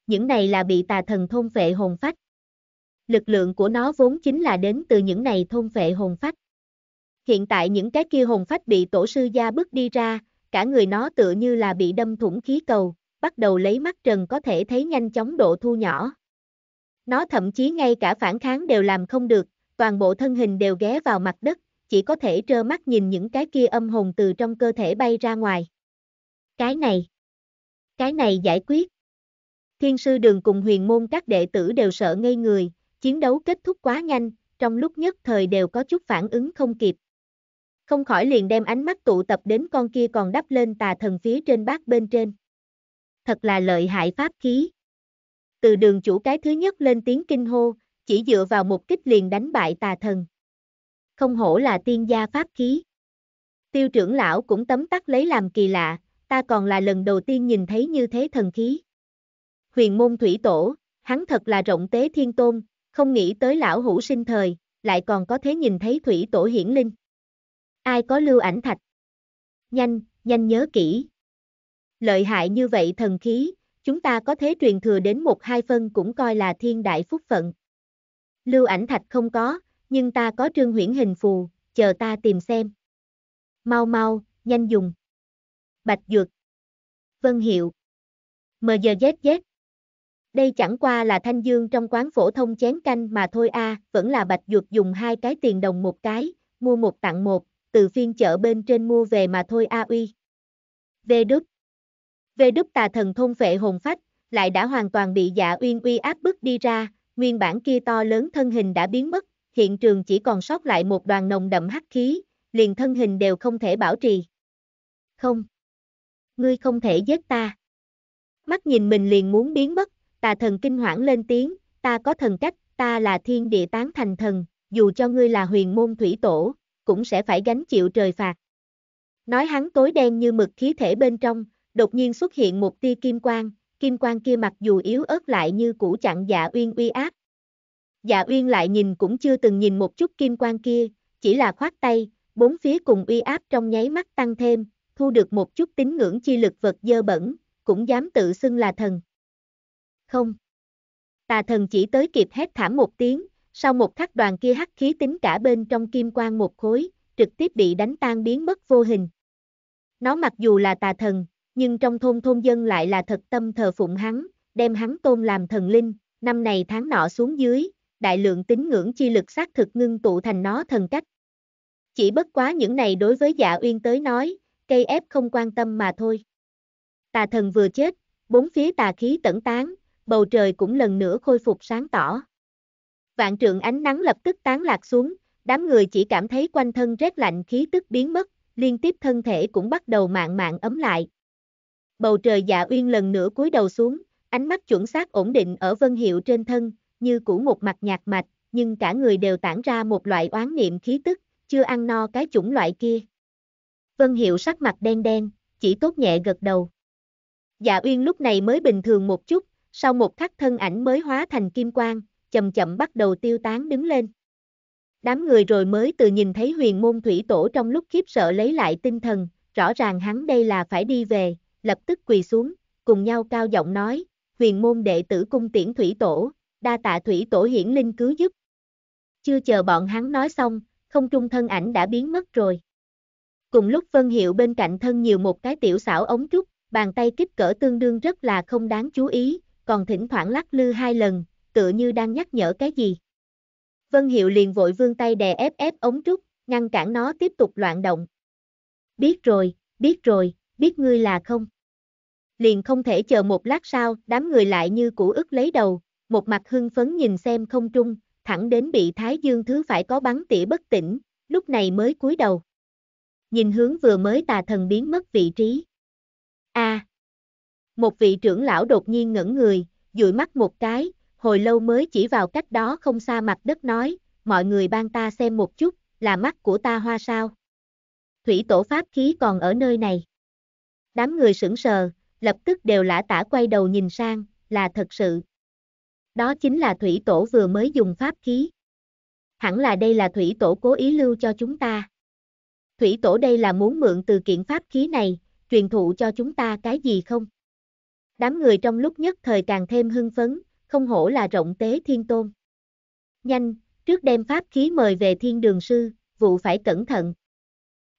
Những này là bị tà thần thôn vệ hồn phách. Lực lượng của nó vốn chính là đến từ những này thôn vệ hồn phách. Hiện tại những cái kia hồn phách bị tổ sư gia bước đi ra, cả người nó tựa như là bị đâm thủng khí cầu, bắt đầu lấy mắt trần có thể thấy nhanh chóng độ thu nhỏ. Nó thậm chí ngay cả phản kháng đều làm không được, toàn bộ thân hình đều ghé vào mặt đất, chỉ có thể trơ mắt nhìn những cái kia âm hồn từ trong cơ thể bay ra ngoài. Cái này, cái này giải quyết. Thiên sư đường cùng huyền môn các đệ tử đều sợ ngây người, chiến đấu kết thúc quá nhanh, trong lúc nhất thời đều có chút phản ứng không kịp. Không khỏi liền đem ánh mắt tụ tập đến con kia còn đắp lên tà thần phía trên bát bên trên. Thật là lợi hại pháp khí. Từ đường chủ cái thứ nhất lên tiếng kinh hô, chỉ dựa vào một kích liền đánh bại tà thần không hổ là tiên gia pháp khí. Tiêu trưởng lão cũng tấm tắc lấy làm kỳ lạ, ta còn là lần đầu tiên nhìn thấy như thế thần khí. Huyền môn thủy tổ, hắn thật là rộng tế thiên tôn, không nghĩ tới lão hữu sinh thời, lại còn có thế nhìn thấy thủy tổ hiển linh. Ai có lưu ảnh thạch? Nhanh, nhanh nhớ kỹ. Lợi hại như vậy thần khí, chúng ta có thế truyền thừa đến một hai phân cũng coi là thiên đại phúc phận. Lưu ảnh thạch không có, nhưng ta có trương huyển hình phù, chờ ta tìm xem. Mau mau, nhanh dùng. Bạch Dược Vân Hiệu mờ giờ MGZZ Đây chẳng qua là thanh dương trong quán phổ thông chén canh mà thôi a, à, vẫn là Bạch Dược dùng hai cái tiền đồng một cái, mua một tặng một, từ phiên chợ bên trên mua về mà thôi a à uy. Vê Đức Vê Đức tà thần thôn vệ hồn phách, lại đã hoàn toàn bị dạ uyên uy áp bức đi ra, nguyên bản kia to lớn thân hình đã biến mất hiện trường chỉ còn sót lại một đoàn nồng đậm hắc khí, liền thân hình đều không thể bảo trì. Không. Ngươi không thể giết ta. Mắt nhìn mình liền muốn biến mất, tà thần kinh hoảng lên tiếng, ta có thần cách, ta là thiên địa tán thành thần, dù cho ngươi là huyền môn thủy tổ, cũng sẽ phải gánh chịu trời phạt. Nói hắn tối đen như mực khí thể bên trong, đột nhiên xuất hiện một tia kim quang, kim quang kia mặc dù yếu ớt lại như củ chặn dạ uyên uy áp, Dạ Uyên lại nhìn cũng chưa từng nhìn một chút kim quang kia, chỉ là khoát tay, bốn phía cùng uy áp trong nháy mắt tăng thêm, thu được một chút tín ngưỡng chi lực vật dơ bẩn, cũng dám tự xưng là thần. Không. Tà thần chỉ tới kịp hét thảm một tiếng, sau một khắc đoàn kia hắc khí tính cả bên trong kim quang một khối, trực tiếp bị đánh tan biến mất vô hình. Nó mặc dù là tà thần, nhưng trong thôn thôn dân lại là thật tâm thờ phụng hắn, đem hắn tôn làm thần linh, năm này tháng nọ xuống dưới, đại lượng tín ngưỡng chi lực xác thực ngưng tụ thành nó thần cách. Chỉ bất quá những này đối với dạ uyên tới nói, cây ép không quan tâm mà thôi. Tà thần vừa chết, bốn phía tà khí tẩn tán, bầu trời cũng lần nữa khôi phục sáng tỏ. Vạn trượng ánh nắng lập tức tán lạc xuống, đám người chỉ cảm thấy quanh thân rét lạnh khí tức biến mất, liên tiếp thân thể cũng bắt đầu mạng mạng ấm lại. Bầu trời dạ uyên lần nữa cúi đầu xuống, ánh mắt chuẩn xác ổn định ở vân hiệu trên thân, như cũ một mặt nhạt mạch, nhưng cả người đều tản ra một loại oán niệm khí tức, chưa ăn no cái chủng loại kia. Vân Hiệu sắc mặt đen đen, chỉ tốt nhẹ gật đầu. Dạ Uyên lúc này mới bình thường một chút, sau một khắc thân ảnh mới hóa thành kim quang, chậm chậm bắt đầu tiêu tán đứng lên. Đám người rồi mới từ nhìn thấy huyền môn thủy tổ trong lúc khiếp sợ lấy lại tinh thần, rõ ràng hắn đây là phải đi về, lập tức quỳ xuống, cùng nhau cao giọng nói, huyền môn đệ tử cung tiễn thủy tổ, đa tạ thủy tổ hiển linh cứu giúp. Chưa chờ bọn hắn nói xong, không trung thân ảnh đã biến mất rồi. Cùng lúc Vân Hiệu bên cạnh thân nhiều một cái tiểu xảo ống trúc, bàn tay kích cỡ tương đương rất là không đáng chú ý, còn thỉnh thoảng lắc lư hai lần, tựa như đang nhắc nhở cái gì. Vân Hiệu liền vội vươn tay đè ép ép ống trúc, ngăn cản nó tiếp tục loạn động. Biết rồi, biết rồi, biết ngươi là không. Liền không thể chờ một lát sau, đám người lại như cũ ức lấy đầu, một mặt hưng phấn nhìn xem không trung, thẳng đến bị Thái Dương thứ phải có bắn tỉa bất tỉnh, lúc này mới cúi đầu. Nhìn hướng vừa mới tà thần biến mất vị trí. A. À, một vị trưởng lão đột nhiên ngẩn người, dụi mắt một cái, hồi lâu mới chỉ vào cách đó không xa mặt đất nói, mọi người ban ta xem một chút, là mắt của ta hoa sao. Thủy tổ pháp khí còn ở nơi này. Đám người sững sờ, lập tức đều lã tả quay đầu nhìn sang, là thật sự. Đó chính là thủy tổ vừa mới dùng pháp khí. Hẳn là đây là thủy tổ cố ý lưu cho chúng ta. Thủy tổ đây là muốn mượn từ kiện pháp khí này, truyền thụ cho chúng ta cái gì không? Đám người trong lúc nhất thời càng thêm hưng phấn, không hổ là rộng tế thiên tôn. Nhanh, trước đem pháp khí mời về thiên đường sư, vụ phải cẩn thận.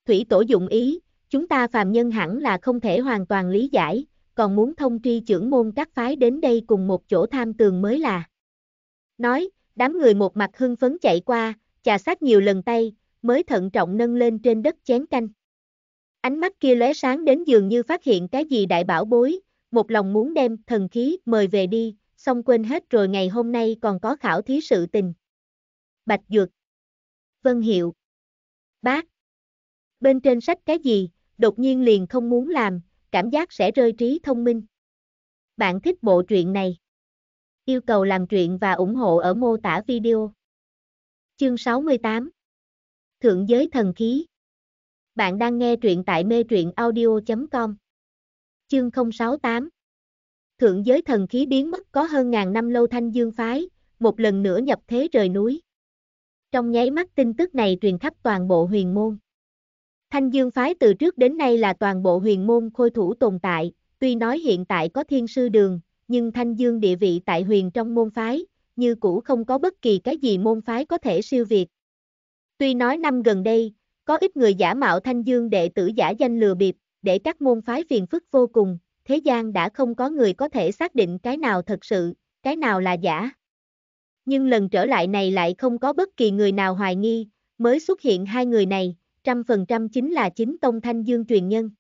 Thủy tổ dụng ý, chúng ta phàm nhân hẳn là không thể hoàn toàn lý giải, còn muốn thông tri trưởng môn các phái đến đây cùng một chỗ tham tường mới là. Nói, đám người một mặt hưng phấn chạy qua, chà sát nhiều lần tay, mới thận trọng nâng lên trên đất chén canh. Ánh mắt kia lóe sáng đến dường như phát hiện cái gì đại bảo bối, một lòng muốn đem thần khí mời về đi, xong quên hết rồi ngày hôm nay còn có khảo thí sự tình. Bạch Dược Vân Hiệu Bác Bên trên sách cái gì, đột nhiên liền không muốn làm, cảm giác sẽ rơi trí thông minh. Bạn thích bộ truyện này? Yêu cầu làm truyện và ủng hộ ở mô tả video. Chương 68 Thượng giới thần khí Bạn đang nghe truyện tại mê truyện audio.com Chương 068 Thượng giới thần khí biến mất có hơn ngàn năm lâu thanh dương phái, một lần nữa nhập thế trời núi. Trong nháy mắt tin tức này truyền khắp toàn bộ huyền môn. Thanh Dương Phái từ trước đến nay là toàn bộ huyền môn khôi thủ tồn tại, tuy nói hiện tại có thiên sư đường, nhưng Thanh Dương địa vị tại huyền trong môn phái, như cũ không có bất kỳ cái gì môn phái có thể siêu việt. Tuy nói năm gần đây, có ít người giả mạo Thanh Dương đệ tử giả danh lừa bịp, để các môn phái phiền phức vô cùng, thế gian đã không có người có thể xác định cái nào thật sự, cái nào là giả. Nhưng lần trở lại này lại không có bất kỳ người nào hoài nghi, mới xuất hiện hai người này trăm phần trăm chính là chính tông thanh dương truyền nhân.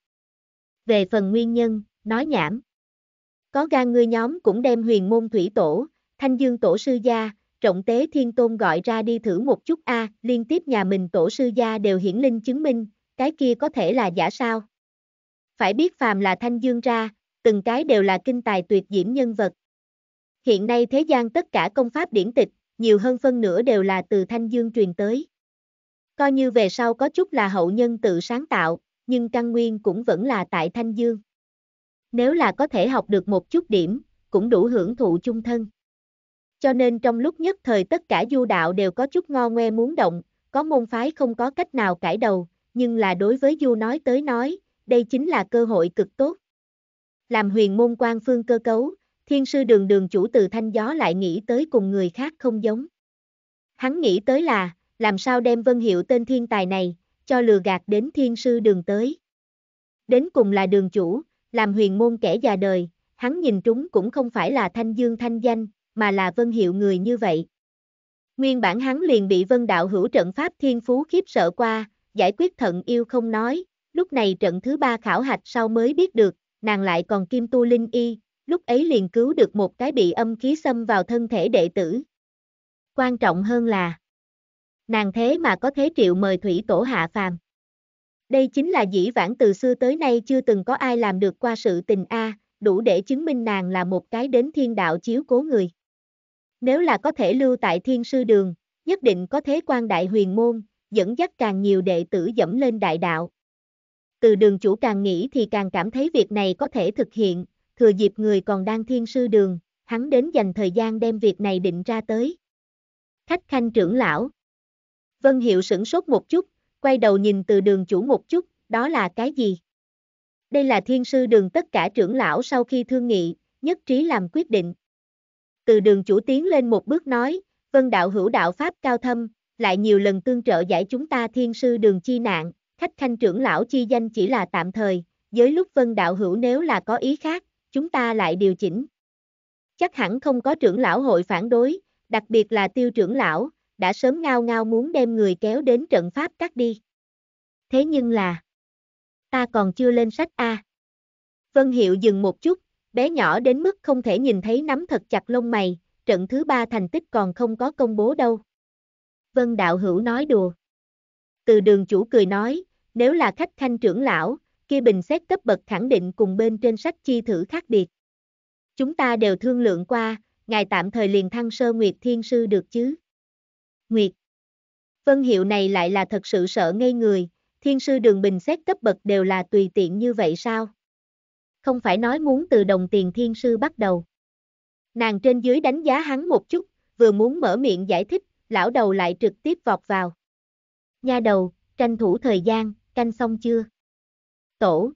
Về phần nguyên nhân, nói nhảm. Có gan ngươi nhóm cũng đem huyền môn thủy tổ, thanh dương tổ sư gia, trọng tế thiên tôn gọi ra đi thử một chút a, à, liên tiếp nhà mình tổ sư gia đều hiển linh chứng minh, cái kia có thể là giả sao. Phải biết phàm là thanh dương ra, từng cái đều là kinh tài tuyệt diễm nhân vật. Hiện nay thế gian tất cả công pháp điển tịch, nhiều hơn phân nửa đều là từ thanh dương truyền tới. Coi như về sau có chút là hậu nhân tự sáng tạo, nhưng căn nguyên cũng vẫn là tại Thanh Dương. Nếu là có thể học được một chút điểm, cũng đủ hưởng thụ chung thân. Cho nên trong lúc nhất thời tất cả du đạo đều có chút ngo ngoe muốn động, có môn phái không có cách nào cãi đầu, nhưng là đối với du nói tới nói, đây chính là cơ hội cực tốt. Làm huyền môn quan phương cơ cấu, thiên sư đường đường chủ từ thanh gió lại nghĩ tới cùng người khác không giống. Hắn nghĩ tới là, làm sao đem vân hiệu tên thiên tài này, cho lừa gạt đến thiên sư đường tới. Đến cùng là đường chủ, làm huyền môn kẻ già đời, hắn nhìn trúng cũng không phải là thanh dương thanh danh, mà là vân hiệu người như vậy. Nguyên bản hắn liền bị vân đạo hữu trận pháp thiên phú khiếp sợ qua, giải quyết thận yêu không nói, lúc này trận thứ ba khảo hạch sau mới biết được, nàng lại còn kim tu linh y, lúc ấy liền cứu được một cái bị âm khí xâm vào thân thể đệ tử. Quan trọng hơn là, nàng thế mà có thế triệu mời thủy tổ hạ phàm. Đây chính là dĩ vãng từ xưa tới nay chưa từng có ai làm được qua sự tình A, đủ để chứng minh nàng là một cái đến thiên đạo chiếu cố người. Nếu là có thể lưu tại thiên sư đường, nhất định có thế quan đại huyền môn, dẫn dắt càng nhiều đệ tử dẫm lên đại đạo. Từ đường chủ càng nghĩ thì càng cảm thấy việc này có thể thực hiện, thừa dịp người còn đang thiên sư đường, hắn đến dành thời gian đem việc này định ra tới. Khách khanh trưởng lão Vân Hiệu sửng sốt một chút, quay đầu nhìn từ đường chủ một chút, đó là cái gì? Đây là thiên sư đường tất cả trưởng lão sau khi thương nghị, nhất trí làm quyết định. Từ đường chủ tiến lên một bước nói, vân đạo hữu đạo pháp cao thâm, lại nhiều lần tương trợ giải chúng ta thiên sư đường chi nạn, khách khanh trưởng lão chi danh chỉ là tạm thời, giới lúc vân đạo hữu nếu là có ý khác, chúng ta lại điều chỉnh. Chắc hẳn không có trưởng lão hội phản đối, đặc biệt là tiêu trưởng lão, đã sớm ngao ngao muốn đem người kéo đến trận pháp cắt đi. Thế nhưng là, ta còn chưa lên sách A. Vân Hiệu dừng một chút, bé nhỏ đến mức không thể nhìn thấy nắm thật chặt lông mày, trận thứ ba thành tích còn không có công bố đâu. Vân Đạo Hữu nói đùa. Từ đường chủ cười nói, nếu là khách khanh trưởng lão, kia bình xét cấp bậc khẳng định cùng bên trên sách chi thử khác biệt. Chúng ta đều thương lượng qua, ngài tạm thời liền thăng sơ nguyệt thiên sư được chứ. Nguyệt. Vân hiệu này lại là thật sự sợ ngây người, thiên sư đường bình xét cấp bậc đều là tùy tiện như vậy sao? Không phải nói muốn từ đồng tiền thiên sư bắt đầu. Nàng trên dưới đánh giá hắn một chút, vừa muốn mở miệng giải thích, lão đầu lại trực tiếp vọt vào. Nha đầu, tranh thủ thời gian, canh xong chưa? Tổ.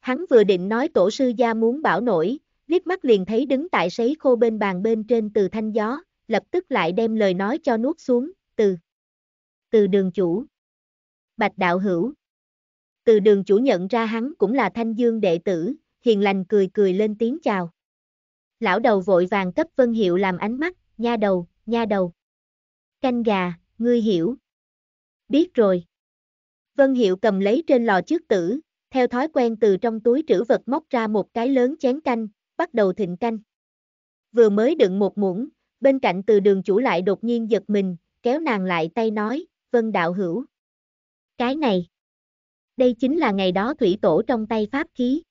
Hắn vừa định nói tổ sư gia muốn bảo nổi, liếc mắt liền thấy đứng tại sấy khô bên bàn bên trên từ thanh gió, lập tức lại đem lời nói cho nuốt xuống, từ. Từ đường chủ. Bạch đạo hữu. Từ đường chủ nhận ra hắn cũng là thanh dương đệ tử, hiền lành cười cười lên tiếng chào. Lão đầu vội vàng cấp vân hiệu làm ánh mắt, nha đầu, nha đầu. Canh gà, ngươi hiểu. Biết rồi. Vân hiệu cầm lấy trên lò trước tử, theo thói quen từ trong túi trữ vật móc ra một cái lớn chén canh, bắt đầu thịnh canh. Vừa mới đựng một muỗng, Bên cạnh từ đường chủ lại đột nhiên giật mình, kéo nàng lại tay nói, vân đạo hữu. Cái này, đây chính là ngày đó thủy tổ trong tay pháp khí.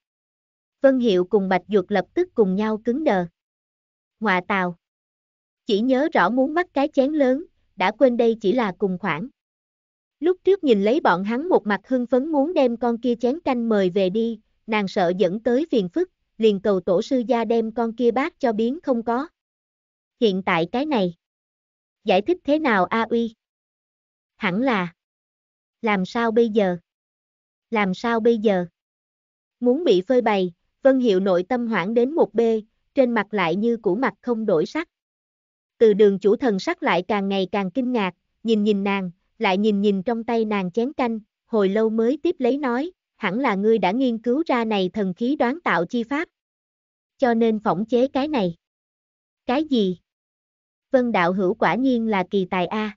Vân Hiệu cùng Bạch Dược lập tức cùng nhau cứng đờ. Ngoạ tàu. Chỉ nhớ rõ muốn bắt cái chén lớn, đã quên đây chỉ là cùng khoảng. Lúc trước nhìn lấy bọn hắn một mặt hưng phấn muốn đem con kia chén canh mời về đi, nàng sợ dẫn tới phiền phức, liền cầu tổ sư gia đem con kia bác cho biến không có hiện tại cái này. Giải thích thế nào A Uy? Hẳn là. Làm sao bây giờ? Làm sao bây giờ? Muốn bị phơi bày, Vân Hiệu nội tâm hoảng đến một bê, trên mặt lại như cũ mặt không đổi sắc. Từ đường chủ thần sắc lại càng ngày càng kinh ngạc, nhìn nhìn nàng, lại nhìn nhìn trong tay nàng chén canh, hồi lâu mới tiếp lấy nói, hẳn là ngươi đã nghiên cứu ra này thần khí đoán tạo chi pháp. Cho nên phỏng chế cái này. Cái gì? vân đạo hữu quả nhiên là kỳ tài A.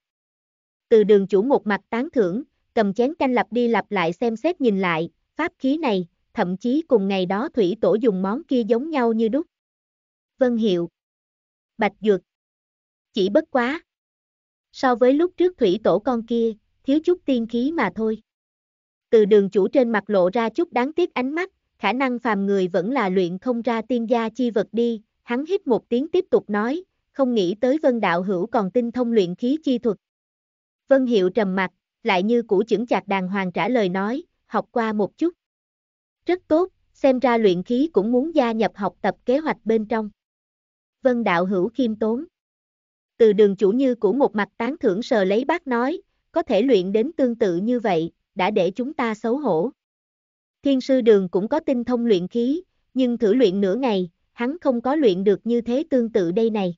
Từ đường chủ một mặt tán thưởng, cầm chén canh lặp đi lặp lại xem xét nhìn lại, pháp khí này, thậm chí cùng ngày đó thủy tổ dùng món kia giống nhau như đúc. Vân hiệu. Bạch dược. Chỉ bất quá. So với lúc trước thủy tổ con kia, thiếu chút tiên khí mà thôi. Từ đường chủ trên mặt lộ ra chút đáng tiếc ánh mắt, khả năng phàm người vẫn là luyện không ra tiên gia chi vật đi, hắn hít một tiếng tiếp tục nói, không nghĩ tới vân đạo hữu còn tinh thông luyện khí chi thuật. Vân hiệu trầm mặt, lại như củ chững chạc đàng hoàng trả lời nói, học qua một chút. Rất tốt, xem ra luyện khí cũng muốn gia nhập học tập kế hoạch bên trong. Vân đạo hữu khiêm tốn. Từ đường chủ như của một mặt tán thưởng sờ lấy bác nói, có thể luyện đến tương tự như vậy, đã để chúng ta xấu hổ. Thiên sư đường cũng có tinh thông luyện khí, nhưng thử luyện nửa ngày, hắn không có luyện được như thế tương tự đây này.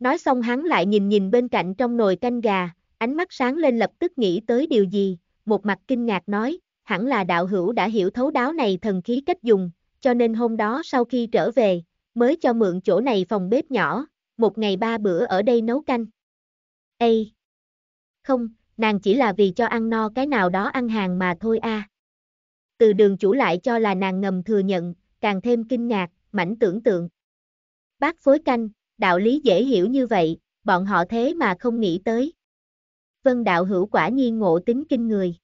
Nói xong hắn lại nhìn nhìn bên cạnh trong nồi canh gà, ánh mắt sáng lên lập tức nghĩ tới điều gì, một mặt kinh ngạc nói, hẳn là đạo hữu đã hiểu thấu đáo này thần khí cách dùng, cho nên hôm đó sau khi trở về, mới cho mượn chỗ này phòng bếp nhỏ, một ngày ba bữa ở đây nấu canh. Ê! Không, nàng chỉ là vì cho ăn no cái nào đó ăn hàng mà thôi a. Từ đường chủ lại cho là nàng ngầm thừa nhận, càng thêm kinh ngạc, mảnh tưởng tượng. Bác phối canh, đạo lý dễ hiểu như vậy, bọn họ thế mà không nghĩ tới. Vân đạo hữu quả nhiên ngộ tính kinh người.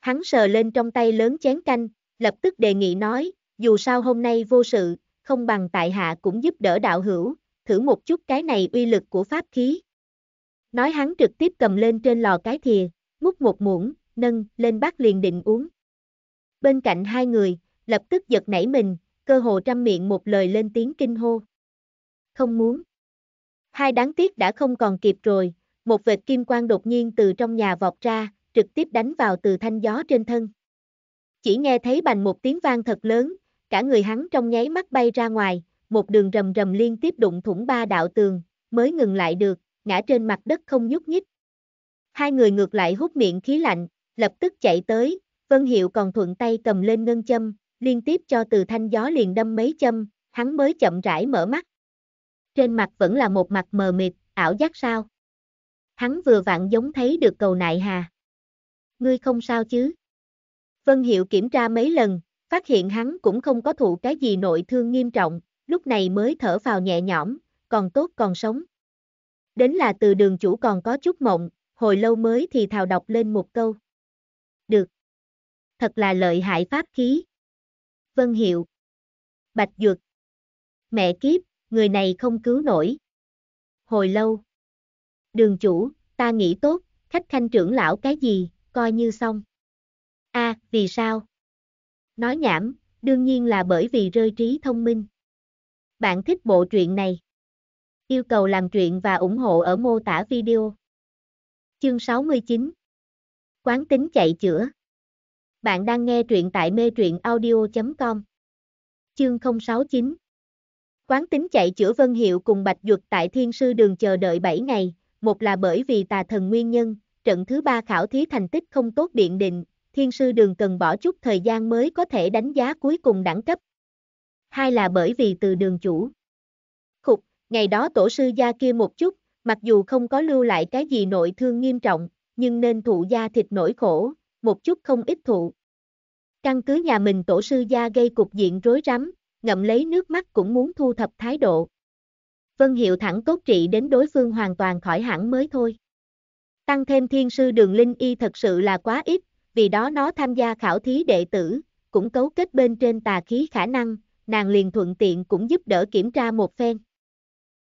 Hắn sờ lên trong tay lớn chén canh, lập tức đề nghị nói, dù sao hôm nay vô sự, không bằng tại hạ cũng giúp đỡ đạo hữu, thử một chút cái này uy lực của pháp khí. Nói hắn trực tiếp cầm lên trên lò cái thìa, múc một muỗng, nâng, lên bát liền định uống. Bên cạnh hai người, lập tức giật nảy mình, cơ hồ trăm miệng một lời lên tiếng kinh hô không muốn. Hai đáng tiếc đã không còn kịp rồi, một vệt kim quang đột nhiên từ trong nhà vọt ra, trực tiếp đánh vào từ thanh gió trên thân. Chỉ nghe thấy bành một tiếng vang thật lớn, cả người hắn trong nháy mắt bay ra ngoài, một đường rầm rầm liên tiếp đụng thủng ba đạo tường, mới ngừng lại được, ngã trên mặt đất không nhúc nhích. Hai người ngược lại hút miệng khí lạnh, lập tức chạy tới, Vân Hiệu còn thuận tay cầm lên ngân châm, liên tiếp cho từ thanh gió liền đâm mấy châm, hắn mới chậm rãi mở mắt trên mặt vẫn là một mặt mờ mịt, ảo giác sao? Hắn vừa vặn giống thấy được cầu nại hà. Ngươi không sao chứ? Vân Hiệu kiểm tra mấy lần, phát hiện hắn cũng không có thụ cái gì nội thương nghiêm trọng, lúc này mới thở vào nhẹ nhõm, còn tốt còn sống. Đến là từ đường chủ còn có chút mộng, hồi lâu mới thì thào đọc lên một câu. Được. Thật là lợi hại pháp khí. Vân Hiệu. Bạch Dược. Mẹ kiếp, người này không cứu nổi. Hồi lâu. Đường chủ, ta nghĩ tốt, khách khanh trưởng lão cái gì, coi như xong. a à, vì sao? Nói nhảm, đương nhiên là bởi vì rơi trí thông minh. Bạn thích bộ truyện này. Yêu cầu làm truyện và ủng hộ ở mô tả video. Chương 69 Quán tính chạy chữa Bạn đang nghe truyện tại mê truyện audio.com Chương 069 Quán tính chạy chữa Vân Hiệu cùng Bạch Duật tại Thiên Sư Đường chờ đợi 7 ngày, một là bởi vì tà thần nguyên nhân, trận thứ ba khảo thí thành tích không tốt biện định, Thiên Sư Đường cần bỏ chút thời gian mới có thể đánh giá cuối cùng đẳng cấp. Hai là bởi vì từ đường chủ. Khục, ngày đó tổ sư gia kia một chút, mặc dù không có lưu lại cái gì nội thương nghiêm trọng, nhưng nên thụ gia thịt nổi khổ, một chút không ít thụ. Căn cứ nhà mình tổ sư gia gây cục diện rối rắm, ngậm lấy nước mắt cũng muốn thu thập thái độ. Vân Hiệu thẳng tốt trị đến đối phương hoàn toàn khỏi hẳn mới thôi. Tăng thêm thiên sư đường linh y thật sự là quá ít, vì đó nó tham gia khảo thí đệ tử, cũng cấu kết bên trên tà khí khả năng, nàng liền thuận tiện cũng giúp đỡ kiểm tra một phen.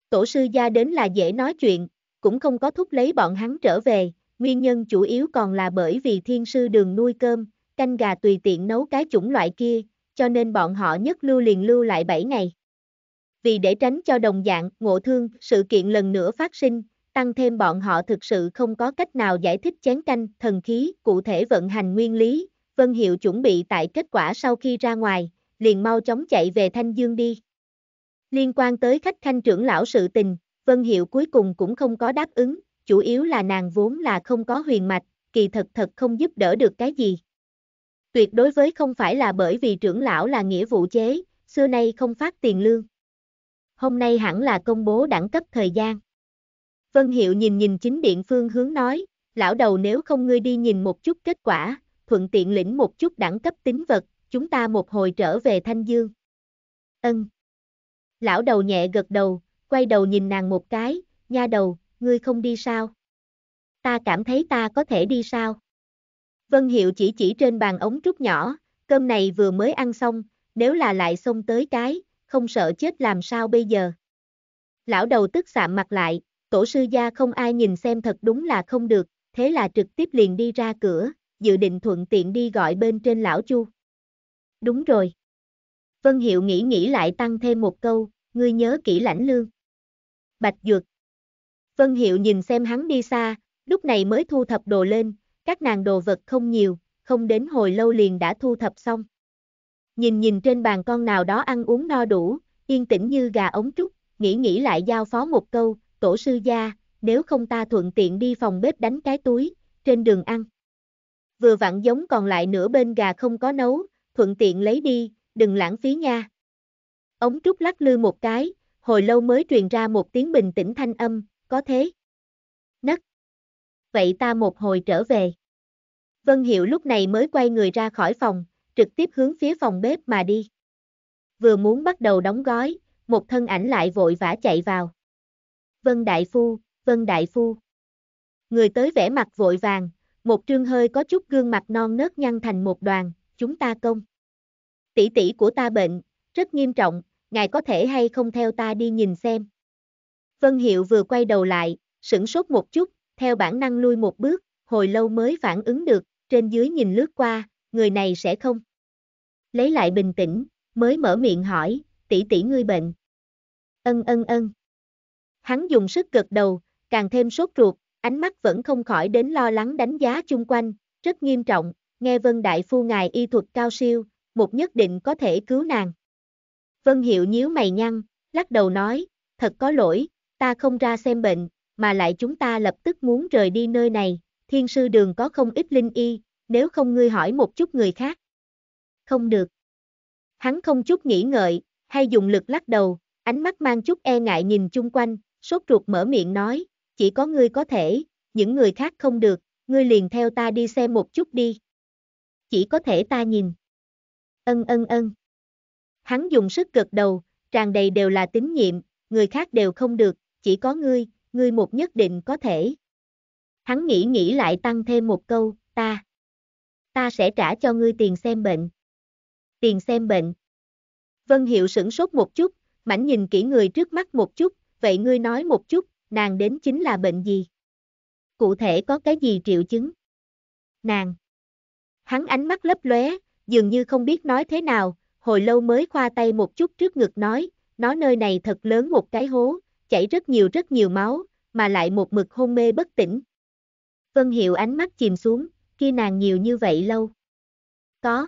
Tổ sư gia đến là dễ nói chuyện, cũng không có thúc lấy bọn hắn trở về, nguyên nhân chủ yếu còn là bởi vì thiên sư đường nuôi cơm, canh gà tùy tiện nấu cái chủng loại kia, cho nên bọn họ nhất lưu liền lưu lại 7 ngày. Vì để tránh cho đồng dạng, ngộ thương, sự kiện lần nữa phát sinh, tăng thêm bọn họ thực sự không có cách nào giải thích chén canh, thần khí, cụ thể vận hành nguyên lý, Vân Hiệu chuẩn bị tại kết quả sau khi ra ngoài, liền mau chóng chạy về Thanh Dương đi. Liên quan tới khách khanh trưởng lão sự tình, Vân Hiệu cuối cùng cũng không có đáp ứng, chủ yếu là nàng vốn là không có huyền mạch, kỳ thật thật không giúp đỡ được cái gì tuyệt đối với không phải là bởi vì trưởng lão là nghĩa vụ chế, xưa nay không phát tiền lương. Hôm nay hẳn là công bố đẳng cấp thời gian. Vân Hiệu nhìn nhìn chính điện phương hướng nói, lão đầu nếu không ngươi đi nhìn một chút kết quả, thuận tiện lĩnh một chút đẳng cấp tính vật, chúng ta một hồi trở về Thanh Dương. Ân. Lão đầu nhẹ gật đầu, quay đầu nhìn nàng một cái, nha đầu, ngươi không đi sao? Ta cảm thấy ta có thể đi sao? Vân Hiệu chỉ chỉ trên bàn ống trúc nhỏ, cơm này vừa mới ăn xong, nếu là lại xông tới cái, không sợ chết làm sao bây giờ. Lão đầu tức sạm mặt lại, tổ sư gia không ai nhìn xem thật đúng là không được, thế là trực tiếp liền đi ra cửa, dự định thuận tiện đi gọi bên trên lão chu. Đúng rồi. Vân Hiệu nghĩ nghĩ lại tăng thêm một câu, ngươi nhớ kỹ lãnh lương. Bạch Dược. Vân Hiệu nhìn xem hắn đi xa, lúc này mới thu thập đồ lên, các nàng đồ vật không nhiều, không đến hồi lâu liền đã thu thập xong. Nhìn nhìn trên bàn con nào đó ăn uống no đủ, yên tĩnh như gà ống trúc, nghĩ nghĩ lại giao phó một câu, tổ sư gia, nếu không ta thuận tiện đi phòng bếp đánh cái túi, trên đường ăn. Vừa vặn giống còn lại nửa bên gà không có nấu, thuận tiện lấy đi, đừng lãng phí nha. Ống trúc lắc lư một cái, hồi lâu mới truyền ra một tiếng bình tĩnh thanh âm, có thế vậy ta một hồi trở về. Vân Hiệu lúc này mới quay người ra khỏi phòng, trực tiếp hướng phía phòng bếp mà đi. Vừa muốn bắt đầu đóng gói, một thân ảnh lại vội vã chạy vào. Vân Đại Phu, Vân Đại Phu. Người tới vẻ mặt vội vàng, một trương hơi có chút gương mặt non nớt nhăn thành một đoàn, chúng ta công. Tỷ tỷ của ta bệnh, rất nghiêm trọng, ngài có thể hay không theo ta đi nhìn xem. Vân Hiệu vừa quay đầu lại, sửng sốt một chút, theo bản năng lui một bước, hồi lâu mới phản ứng được, trên dưới nhìn lướt qua, người này sẽ không. Lấy lại bình tĩnh, mới mở miệng hỏi, tỷ tỷ ngươi bệnh. Ân ân ân. Hắn dùng sức gật đầu, càng thêm sốt ruột, ánh mắt vẫn không khỏi đến lo lắng đánh giá chung quanh, rất nghiêm trọng, nghe Vân Đại Phu ngài y thuật cao siêu, một nhất định có thể cứu nàng. Vân Hiệu nhíu mày nhăn, lắc đầu nói, thật có lỗi, ta không ra xem bệnh, mà lại chúng ta lập tức muốn rời đi nơi này, thiên sư đường có không ít linh y, nếu không ngươi hỏi một chút người khác. Không được. Hắn không chút nghĩ ngợi, hay dùng lực lắc đầu, ánh mắt mang chút e ngại nhìn chung quanh, sốt ruột mở miệng nói, chỉ có ngươi có thể, những người khác không được, ngươi liền theo ta đi xem một chút đi. Chỉ có thể ta nhìn. Ân ân ân. Hắn dùng sức gật đầu, tràn đầy đều là tín nhiệm, người khác đều không được, chỉ có ngươi, ngươi một nhất định có thể. Hắn nghĩ nghĩ lại tăng thêm một câu, ta. Ta sẽ trả cho ngươi tiền xem bệnh. Tiền xem bệnh. Vân Hiệu sửng sốt một chút, mảnh nhìn kỹ người trước mắt một chút, vậy ngươi nói một chút, nàng đến chính là bệnh gì? Cụ thể có cái gì triệu chứng? Nàng. Hắn ánh mắt lấp lóe, dường như không biết nói thế nào, hồi lâu mới khoa tay một chút trước ngực nói, nó nơi này thật lớn một cái hố, chảy rất nhiều rất nhiều máu, mà lại một mực hôn mê bất tỉnh. Vân Hiệu ánh mắt chìm xuống, kia nàng nhiều như vậy lâu. Có.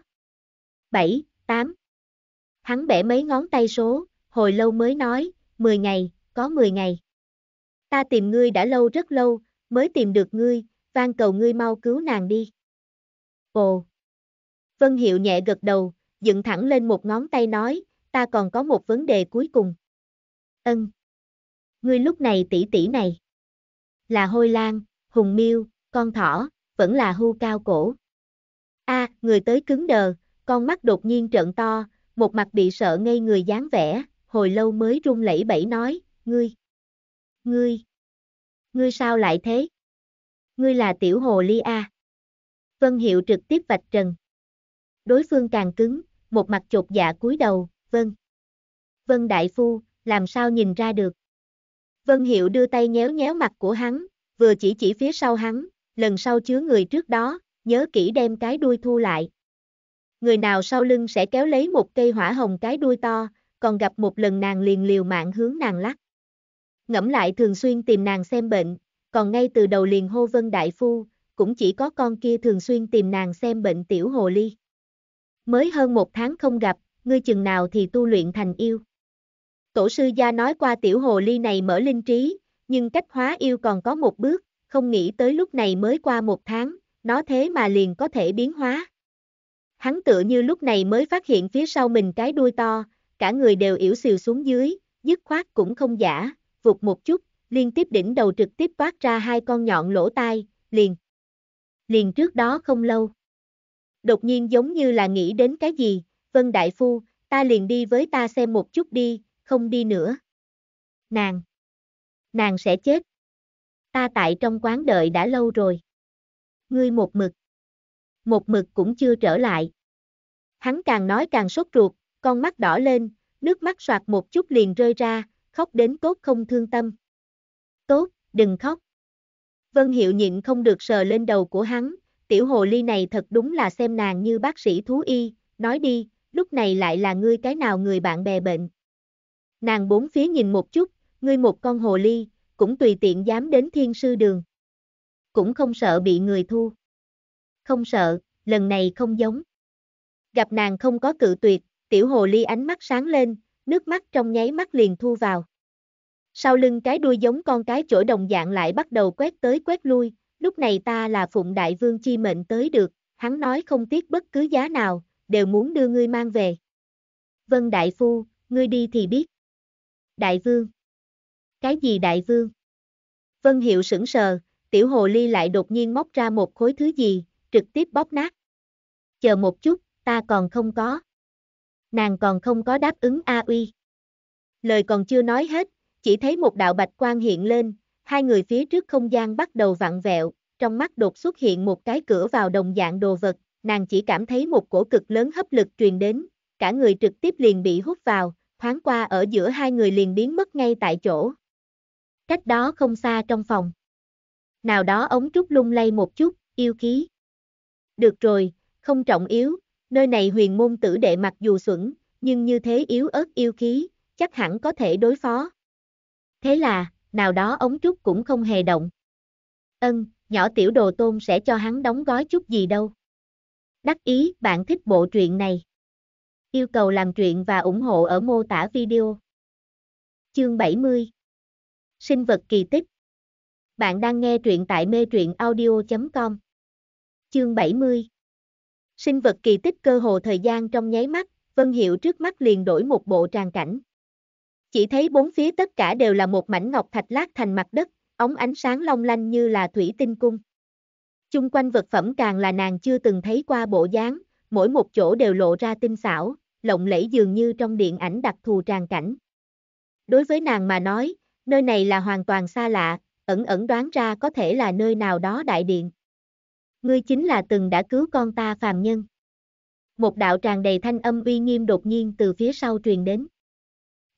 7, 8. Hắn bẻ mấy ngón tay số, hồi lâu mới nói, 10 ngày, có 10 ngày. Ta tìm ngươi đã lâu rất lâu, mới tìm được ngươi, van cầu ngươi mau cứu nàng đi. Ồ. Vân Hiệu nhẹ gật đầu, dựng thẳng lên một ngón tay nói, ta còn có một vấn đề cuối cùng. Ân ngươi lúc này tỷ tỷ này. Là hôi lan, hùng miêu, con thỏ, vẫn là hưu cao cổ. A, à, người tới cứng đờ, con mắt đột nhiên trợn to, một mặt bị sợ ngây người dáng vẻ, hồi lâu mới run lẩy bẩy nói, ngươi, ngươi, ngươi sao lại thế? Ngươi là tiểu hồ ly A. Vân Hiệu trực tiếp vạch trần. Đối phương càng cứng, một mặt chột dạ cúi đầu, vâng. Vân Đại Phu, làm sao nhìn ra được? Vân Hiệu đưa tay nhéo nhéo mặt của hắn, vừa chỉ chỉ phía sau hắn, lần sau chứa người trước đó, nhớ kỹ đem cái đuôi thu lại. Người nào sau lưng sẽ kéo lấy một cây hỏa hồng cái đuôi to, còn gặp một lần nàng liền liều mạng hướng nàng lắc. Ngẫm lại thường xuyên tìm nàng xem bệnh, còn ngay từ đầu liền hô Vân Đại Phu, cũng chỉ có con kia thường xuyên tìm nàng xem bệnh tiểu hồ ly. Mới hơn một tháng không gặp, ngươi chừng nào thì tu luyện thành yêu. Tổ sư gia nói qua tiểu hồ ly này mở linh trí, nhưng cách hóa yêu còn có một bước, không nghĩ tới lúc này mới qua một tháng, nó thế mà liền có thể biến hóa. Hắn tựa như lúc này mới phát hiện phía sau mình cái đuôi to, cả người đều yểu xìu xuống dưới, dứt khoát cũng không giả, vụt một chút, liên tiếp đỉnh đầu trực tiếp quát ra hai con nhọn lỗ tai, liền. Liền trước đó không lâu. Đột nhiên giống như là nghĩ đến cái gì, Vân Đại Phu, ta liền đi với ta xem một chút đi, không đi nữa. Nàng, nàng sẽ chết. Ta tại trong quán đợi đã lâu rồi. Ngươi một mực, một mực cũng chưa trở lại. Hắn càng nói càng sốt ruột, con mắt đỏ lên, nước mắt soạt một chút liền rơi ra, khóc đến tốt không thương tâm. Tốt, đừng khóc. Vân Hiệu nhịn không được sờ lên đầu của hắn, tiểu hồ ly này thật đúng là xem nàng như bác sĩ thú y, nói đi, lúc này lại là ngươi cái nào người bạn bè bệnh. Nàng bốn phía nhìn một chút, ngươi một con hồ ly, cũng tùy tiện dám đến thiên sư đường. Cũng không sợ bị người thu. Không sợ, lần này không giống. Gặp nàng không có cự tuyệt, tiểu hồ ly ánh mắt sáng lên, nước mắt trong nháy mắt liền thu vào. Sau lưng cái đuôi giống con cái chổi đồng dạng lại bắt đầu quét tới quét lui, lúc này ta là phụng đại vương chi mệnh tới được, hắn nói không tiếc bất cứ giá nào, đều muốn đưa ngươi mang về. Vân đại phu, ngươi đi thì biết đại vương. Cái gì đại vương? Vân Hiệu sững sờ, tiểu hồ ly lại đột nhiên móc ra một khối thứ gì, trực tiếp bóp nát. Chờ một chút, ta còn không có. Nàng còn không có đáp ứng A Uy. Lời còn chưa nói hết, chỉ thấy một đạo bạch quang hiện lên, hai người phía trước không gian bắt đầu vặn vẹo, trong mắt đột xuất hiện một cái cửa vào đồng dạng đồ vật, nàng chỉ cảm thấy một cổ cực lớn hấp lực truyền đến, cả người trực tiếp liền bị hút vào, thoáng qua ở giữa hai người liền biến mất ngay tại chỗ. Cách đó không xa trong phòng. Nào đó ống trúc lung lay một chút, yêu khí. Được rồi, không trọng yếu, nơi này huyền môn tử đệ mặc dù xuẩn, nhưng như thế yếu ớt yêu khí, chắc hẳn có thể đối phó. Thế là, nào đó ống trúc cũng không hề động. Ân, nhỏ tiểu đồ tôn sẽ cho hắn đóng gói chút gì đâu. Đắc ý, bạn thích bộ truyện này. Yêu cầu làm chuyện và ủng hộ ở mô tả video. Chương 70 Sinh vật kỳ tích Bạn đang nghe truyện tại mê truyện audio.com Chương 70 Sinh vật kỳ tích cơ hồ thời gian trong nháy mắt, Vân Hiệu trước mắt liền đổi một bộ tràng cảnh. Chỉ thấy bốn phía tất cả đều là một mảnh ngọc thạch lát thành mặt đất, ống ánh sáng long lanh như là thủy tinh cung. Chung quanh vật phẩm càng là nàng chưa từng thấy qua bộ dáng, mỗi một chỗ đều lộ ra tinh xảo, lộng lẫy dường như trong điện ảnh đặc thù tràn cảnh. Đối với nàng mà nói, nơi này là hoàn toàn xa lạ, ẩn ẩn đoán ra có thể là nơi nào đó đại điện. Ngươi chính là từng đã cứu con ta phàm nhân. Một đạo tràn đầy thanh âm uy nghiêm đột nhiên từ phía sau truyền đến.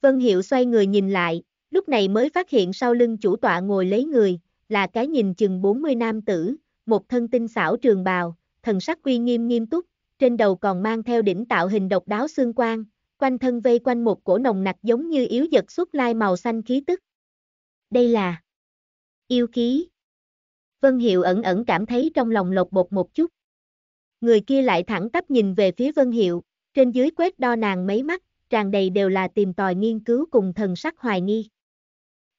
Vân Hiệu xoay người nhìn lại, lúc này mới phát hiện sau lưng chủ tọa ngồi lấy người, là cái nhìn chừng 40 nam tử, một thân tinh xảo trường bào, thần sắc uy nghiêm nghiêm túc, trên đầu còn mang theo đỉnh tạo hình độc đáo xương quang, quanh thân vây quanh một cổ nồng nặc giống như yếu giật xuất lai màu xanh khí tức. Đây là yêu khí. Vân Hiệu ẩn ẩn cảm thấy trong lòng lột bột một chút. Người kia lại thẳng tắp nhìn về phía Vân Hiệu, trên dưới quét đo nàng mấy mắt, tràn đầy đều là tìm tòi nghiên cứu cùng thần sắc hoài nghi.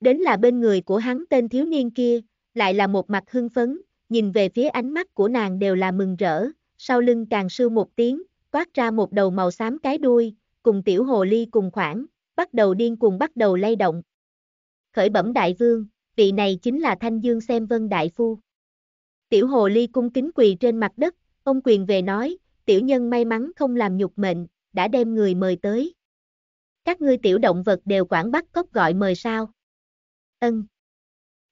Đến là bên người của hắn tên thiếu niên kia, lại là một mặt hưng phấn, nhìn về phía ánh mắt của nàng đều là mừng rỡ, sau lưng càng sư một tiếng, toát ra một đầu màu xám cái đuôi, cùng tiểu hồ ly cùng khoảng, bắt đầu điên cùng bắt đầu lay động. Khởi bẩm đại vương, vị này chính là Thanh Dương xem vân đại phu. Tiểu hồ ly cung kính quỳ trên mặt đất, ông quyền về nói, tiểu nhân may mắn không làm nhục mệnh, đã đem người mời tới. Các ngươi tiểu động vật đều quảng bắt cốc gọi mời sao. Ân.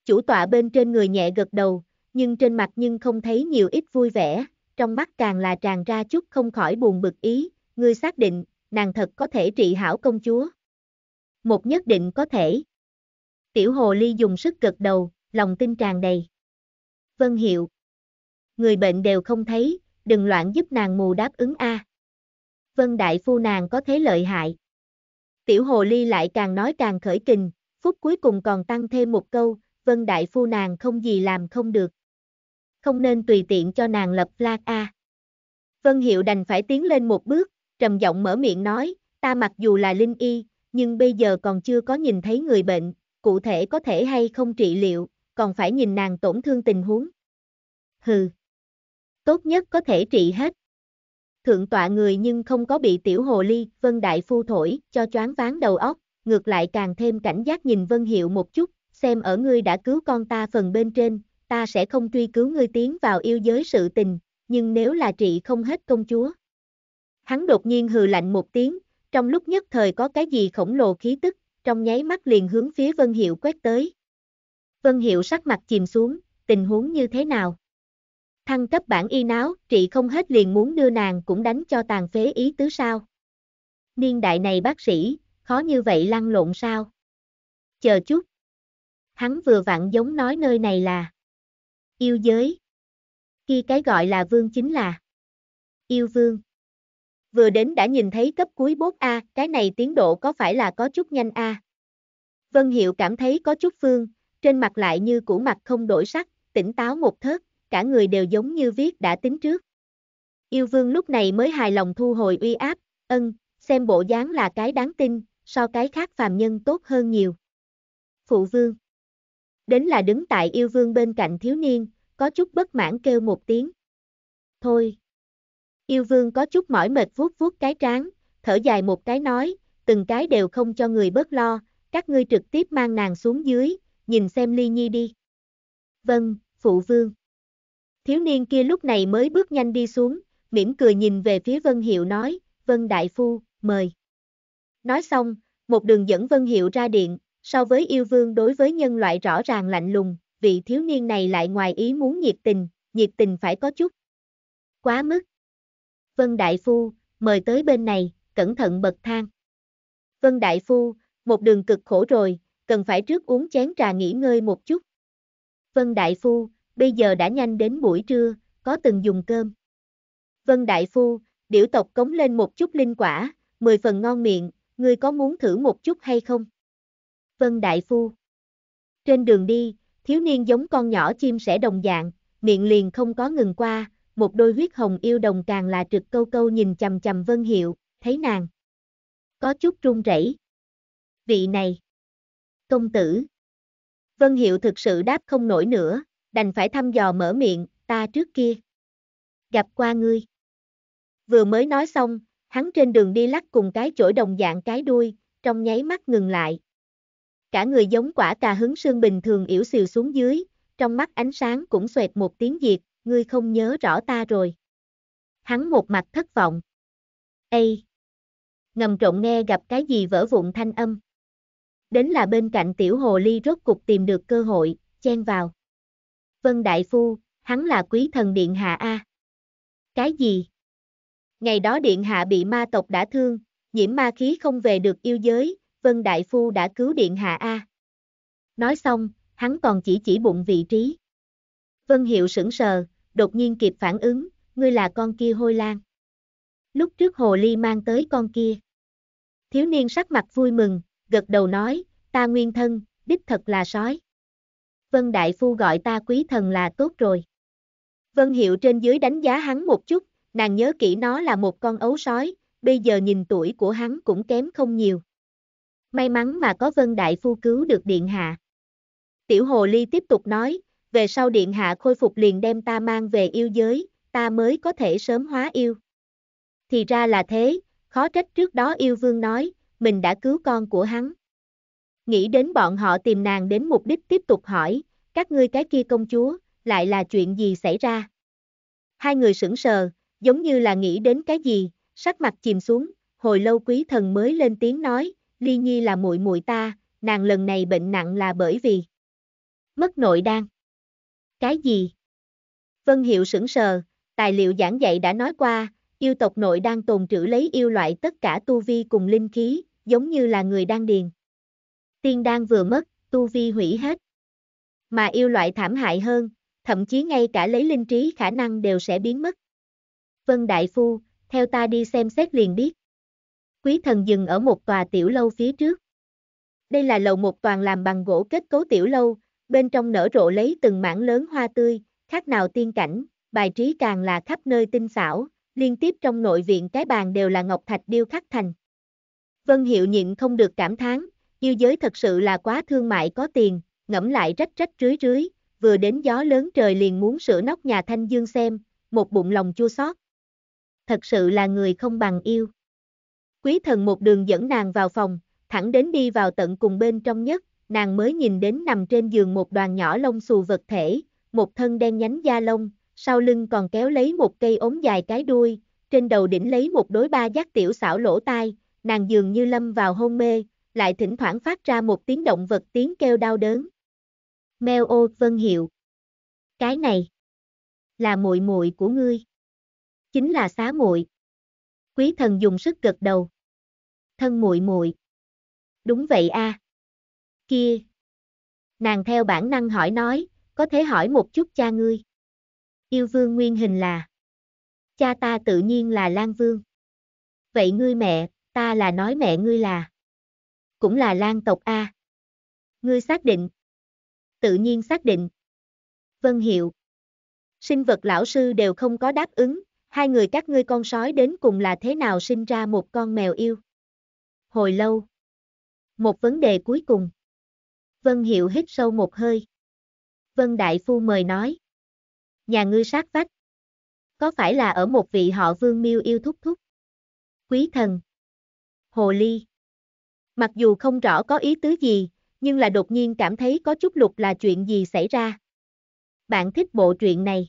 Chủ tọa bên trên người nhẹ gật đầu, nhưng trên mặt nhưng không thấy nhiều ít vui vẻ, trong mắt càng là tràn ra chút không khỏi buồn bực ý, ngươi xác định, nàng thật có thể trị hảo công chúa. Một nhất định có thể. Tiểu hồ ly dùng sức gật đầu, lòng tin tràn đầy. Vân hiệu. Người bệnh đều không thấy, đừng loạn giúp nàng mù đáp ứng A. Vân đại phu nàng có thế lợi hại. Tiểu hồ ly lại càng nói càng khởi kình, phút cuối cùng còn tăng thêm một câu, vân đại phu nàng không gì làm không được không nên tùy tiện cho nàng lập flag a. Vân Hiệu đành phải tiến lên một bước, trầm giọng mở miệng nói, ta mặc dù là linh y, nhưng bây giờ còn chưa có nhìn thấy người bệnh, cụ thể có thể hay không trị liệu, còn phải nhìn nàng tổn thương tình huống. Hừ, tốt nhất có thể trị hết. Thượng tọa người nhưng không có bị tiểu hồ ly, Vân Đại Phu thổi, cho choáng váng đầu óc, ngược lại càng thêm cảnh giác nhìn Vân Hiệu một chút, xem ở ngươi đã cứu con ta phần bên trên, ta sẽ không truy cứu ngươi tiến vào yêu giới sự tình, nhưng nếu là trị không hết công chúa. Hắn đột nhiên hừ lạnh một tiếng, trong lúc nhất thời có cái gì khổng lồ khí tức, trong nháy mắt liền hướng phía Vân Hiệu quét tới. Vân Hiệu sắc mặt chìm xuống, tình huống như thế nào? Thăng cấp bản y náo, trị không hết liền muốn đưa nàng cũng đánh cho tàn phế ý tứ sao. Niên đại này bác sĩ, khó như vậy lăn lộn sao? Chờ chút. Hắn vừa vặn giống nói nơi này là Yêu giới. Khi cái gọi là vương chính là yêu vương. Vừa đến đã nhìn thấy cấp cuối bốt A, cái này tiến độ có phải là có chút nhanh A. Vân Hiệu cảm thấy có chút phương, trên mặt lại như củ mặt không đổi sắc, tỉnh táo một thớt, cả người đều giống như viết đã tính trước. Yêu vương lúc này mới hài lòng thu hồi uy áp, ân, xem bộ dáng là cái đáng tin, so cái khác phàm nhân tốt hơn nhiều. Phụ vương đến là đứng tại yêu vương bên cạnh thiếu niên, có chút bất mãn kêu một tiếng. Thôi. Yêu vương có chút mỏi mệt vuốt vuốt cái trán, thở dài một cái nói, từng cái đều không cho người bớt lo, các ngươi trực tiếp mang nàng xuống dưới, nhìn xem ly nhi đi. Vâng, phụ vương. Thiếu niên kia lúc này mới bước nhanh đi xuống, mỉm cười nhìn về phía Vân Hiệu nói, Vân Đại Phu, mời. Nói xong, một đường dẫn Vân Hiệu ra điện, so với yêu vương đối với nhân loại rõ ràng lạnh lùng, vị thiếu niên này lại ngoài ý muốn nhiệt tình, nhiệt tình phải có chút. Quá mức. Vân Đại Phu, mời tới bên này, cẩn thận bậc thang. Vân Đại Phu, một đường cực khổ rồi, cần phải trước uống chén trà nghỉ ngơi một chút. Vân Đại Phu, bây giờ đã nhanh đến buổi trưa, có từng dùng cơm. Vân Đại Phu, điểu tộc cống lên một chút linh quả, mười phần ngon miệng, ngươi có muốn thử một chút hay không? Vân Đại Phu. Trên đường đi, thiếu niên giống con nhỏ chim sẻ đồng dạng, miệng liền không có ngừng qua, một đôi huyết hồng yêu đồng càng là trực câu câu nhìn chầm chầm Vân Hiệu, thấy nàng. Có chút run rẩy. Vị này. Công tử. Vân Hiệu thực sự đáp không nổi nữa, đành phải thăm dò mở miệng, ta trước kia. Gặp qua ngươi. Vừa mới nói xong, hắn trên đường đi lắc cùng cái chổi đồng dạng cái đuôi, trong nháy mắt ngừng lại, Cả người giống quả cà hứng sương bình thường yểu xìu xuống dưới, trong mắt ánh sáng cũng xoẹt một tiếng diệt, ngươi không nhớ rõ ta rồi. Hắn một mặt thất vọng. ê Ngầm trộn nghe gặp cái gì vỡ vụn thanh âm. Đến là bên cạnh tiểu hồ ly rốt cục tìm được cơ hội, chen vào. Vân Đại Phu, hắn là quý thần Điện Hạ A. Cái gì? Ngày đó Điện Hạ bị ma tộc đã thương, nhiễm ma khí không về được yêu giới, Vân Đại Phu đã cứu Điện Hạ A. Nói xong, hắn còn chỉ chỉ bụng vị trí. Vân Hiệu sững sờ, đột nhiên kịp phản ứng, ngươi là con kia hôi lan. Lúc trước hồ ly mang tới con kia. Thiếu niên sắc mặt vui mừng, gật đầu nói, ta nguyên thân, đích thật là sói. Vân Đại Phu gọi ta quý thần là tốt rồi. Vân Hiệu trên dưới đánh giá hắn một chút, nàng nhớ kỹ nó là một con ấu sói, bây giờ nhìn tuổi của hắn cũng kém không nhiều may mắn mà có Vân Đại Phu cứu được Điện Hạ. Tiểu Hồ Ly tiếp tục nói, về sau Điện Hạ khôi phục liền đem ta mang về yêu giới, ta mới có thể sớm hóa yêu. Thì ra là thế, khó trách trước đó yêu vương nói, mình đã cứu con của hắn. Nghĩ đến bọn họ tìm nàng đến mục đích tiếp tục hỏi, các ngươi cái kia công chúa, lại là chuyện gì xảy ra? Hai người sững sờ, giống như là nghĩ đến cái gì, sắc mặt chìm xuống, hồi lâu quý thần mới lên tiếng nói, Ly Nhi là muội muội ta, nàng lần này bệnh nặng là bởi vì mất nội đan. Cái gì? Vân Hiệu sững sờ, tài liệu giảng dạy đã nói qua, yêu tộc nội đang tồn trữ lấy yêu loại tất cả tu vi cùng linh khí, giống như là người đang điền. Tiên đan vừa mất, tu vi hủy hết. Mà yêu loại thảm hại hơn, thậm chí ngay cả lấy linh trí khả năng đều sẽ biến mất. Vân Đại Phu, theo ta đi xem xét liền biết. Quý thần dừng ở một tòa tiểu lâu phía trước. Đây là lầu một toàn làm bằng gỗ kết cấu tiểu lâu, bên trong nở rộ lấy từng mảng lớn hoa tươi, khác nào tiên cảnh, bài trí càng là khắp nơi tinh xảo, liên tiếp trong nội viện cái bàn đều là ngọc thạch điêu khắc thành. Vân Hiệu nhịn không được cảm thán, yêu giới thật sự là quá thương mại có tiền, ngẫm lại rách rách rưới rưới, vừa đến gió lớn trời liền muốn sửa nóc nhà Thanh Dương xem, một bụng lòng chua xót. Thật sự là người không bằng yêu. Quý thần một đường dẫn nàng vào phòng, thẳng đến đi vào tận cùng bên trong nhất, nàng mới nhìn đến nằm trên giường một đoàn nhỏ lông xù vật thể, một thân đen nhánh da lông, sau lưng còn kéo lấy một cây ống dài cái đuôi, trên đầu đỉnh lấy một đối ba giác tiểu xảo lỗ tai, nàng dường như lâm vào hôn mê, lại thỉnh thoảng phát ra một tiếng động vật tiếng kêu đau đớn. Mèo ô vân hiệu. Cái này là muội muội của ngươi. Chính là xá muội. Quý thần dùng sức gật đầu. Thân muội muội. Đúng vậy a. À. Kia. Nàng theo bản năng hỏi nói, có thể hỏi một chút cha ngươi. Yêu vương nguyên hình là. Cha ta tự nhiên là Lan Vương. Vậy ngươi mẹ, ta là nói mẹ ngươi là. Cũng là Lan tộc A. Ngươi xác định. Tự nhiên xác định. Vân Hiệu. Sinh vật lão sư đều không có đáp ứng, hai người các ngươi con sói đến cùng là thế nào sinh ra một con mèo yêu? Hồi lâu. Một vấn đề cuối cùng. Vân Hiệu hít sâu một hơi. Vân Đại Phu mời nói. Nhà ngươi sát vách. Có phải là ở một vị họ vương miêu yêu thúc thúc? Quý thần. Hồ Ly. Mặc dù không rõ có ý tứ gì, nhưng là đột nhiên cảm thấy có chút lục là chuyện gì xảy ra. Bạn thích bộ truyện này.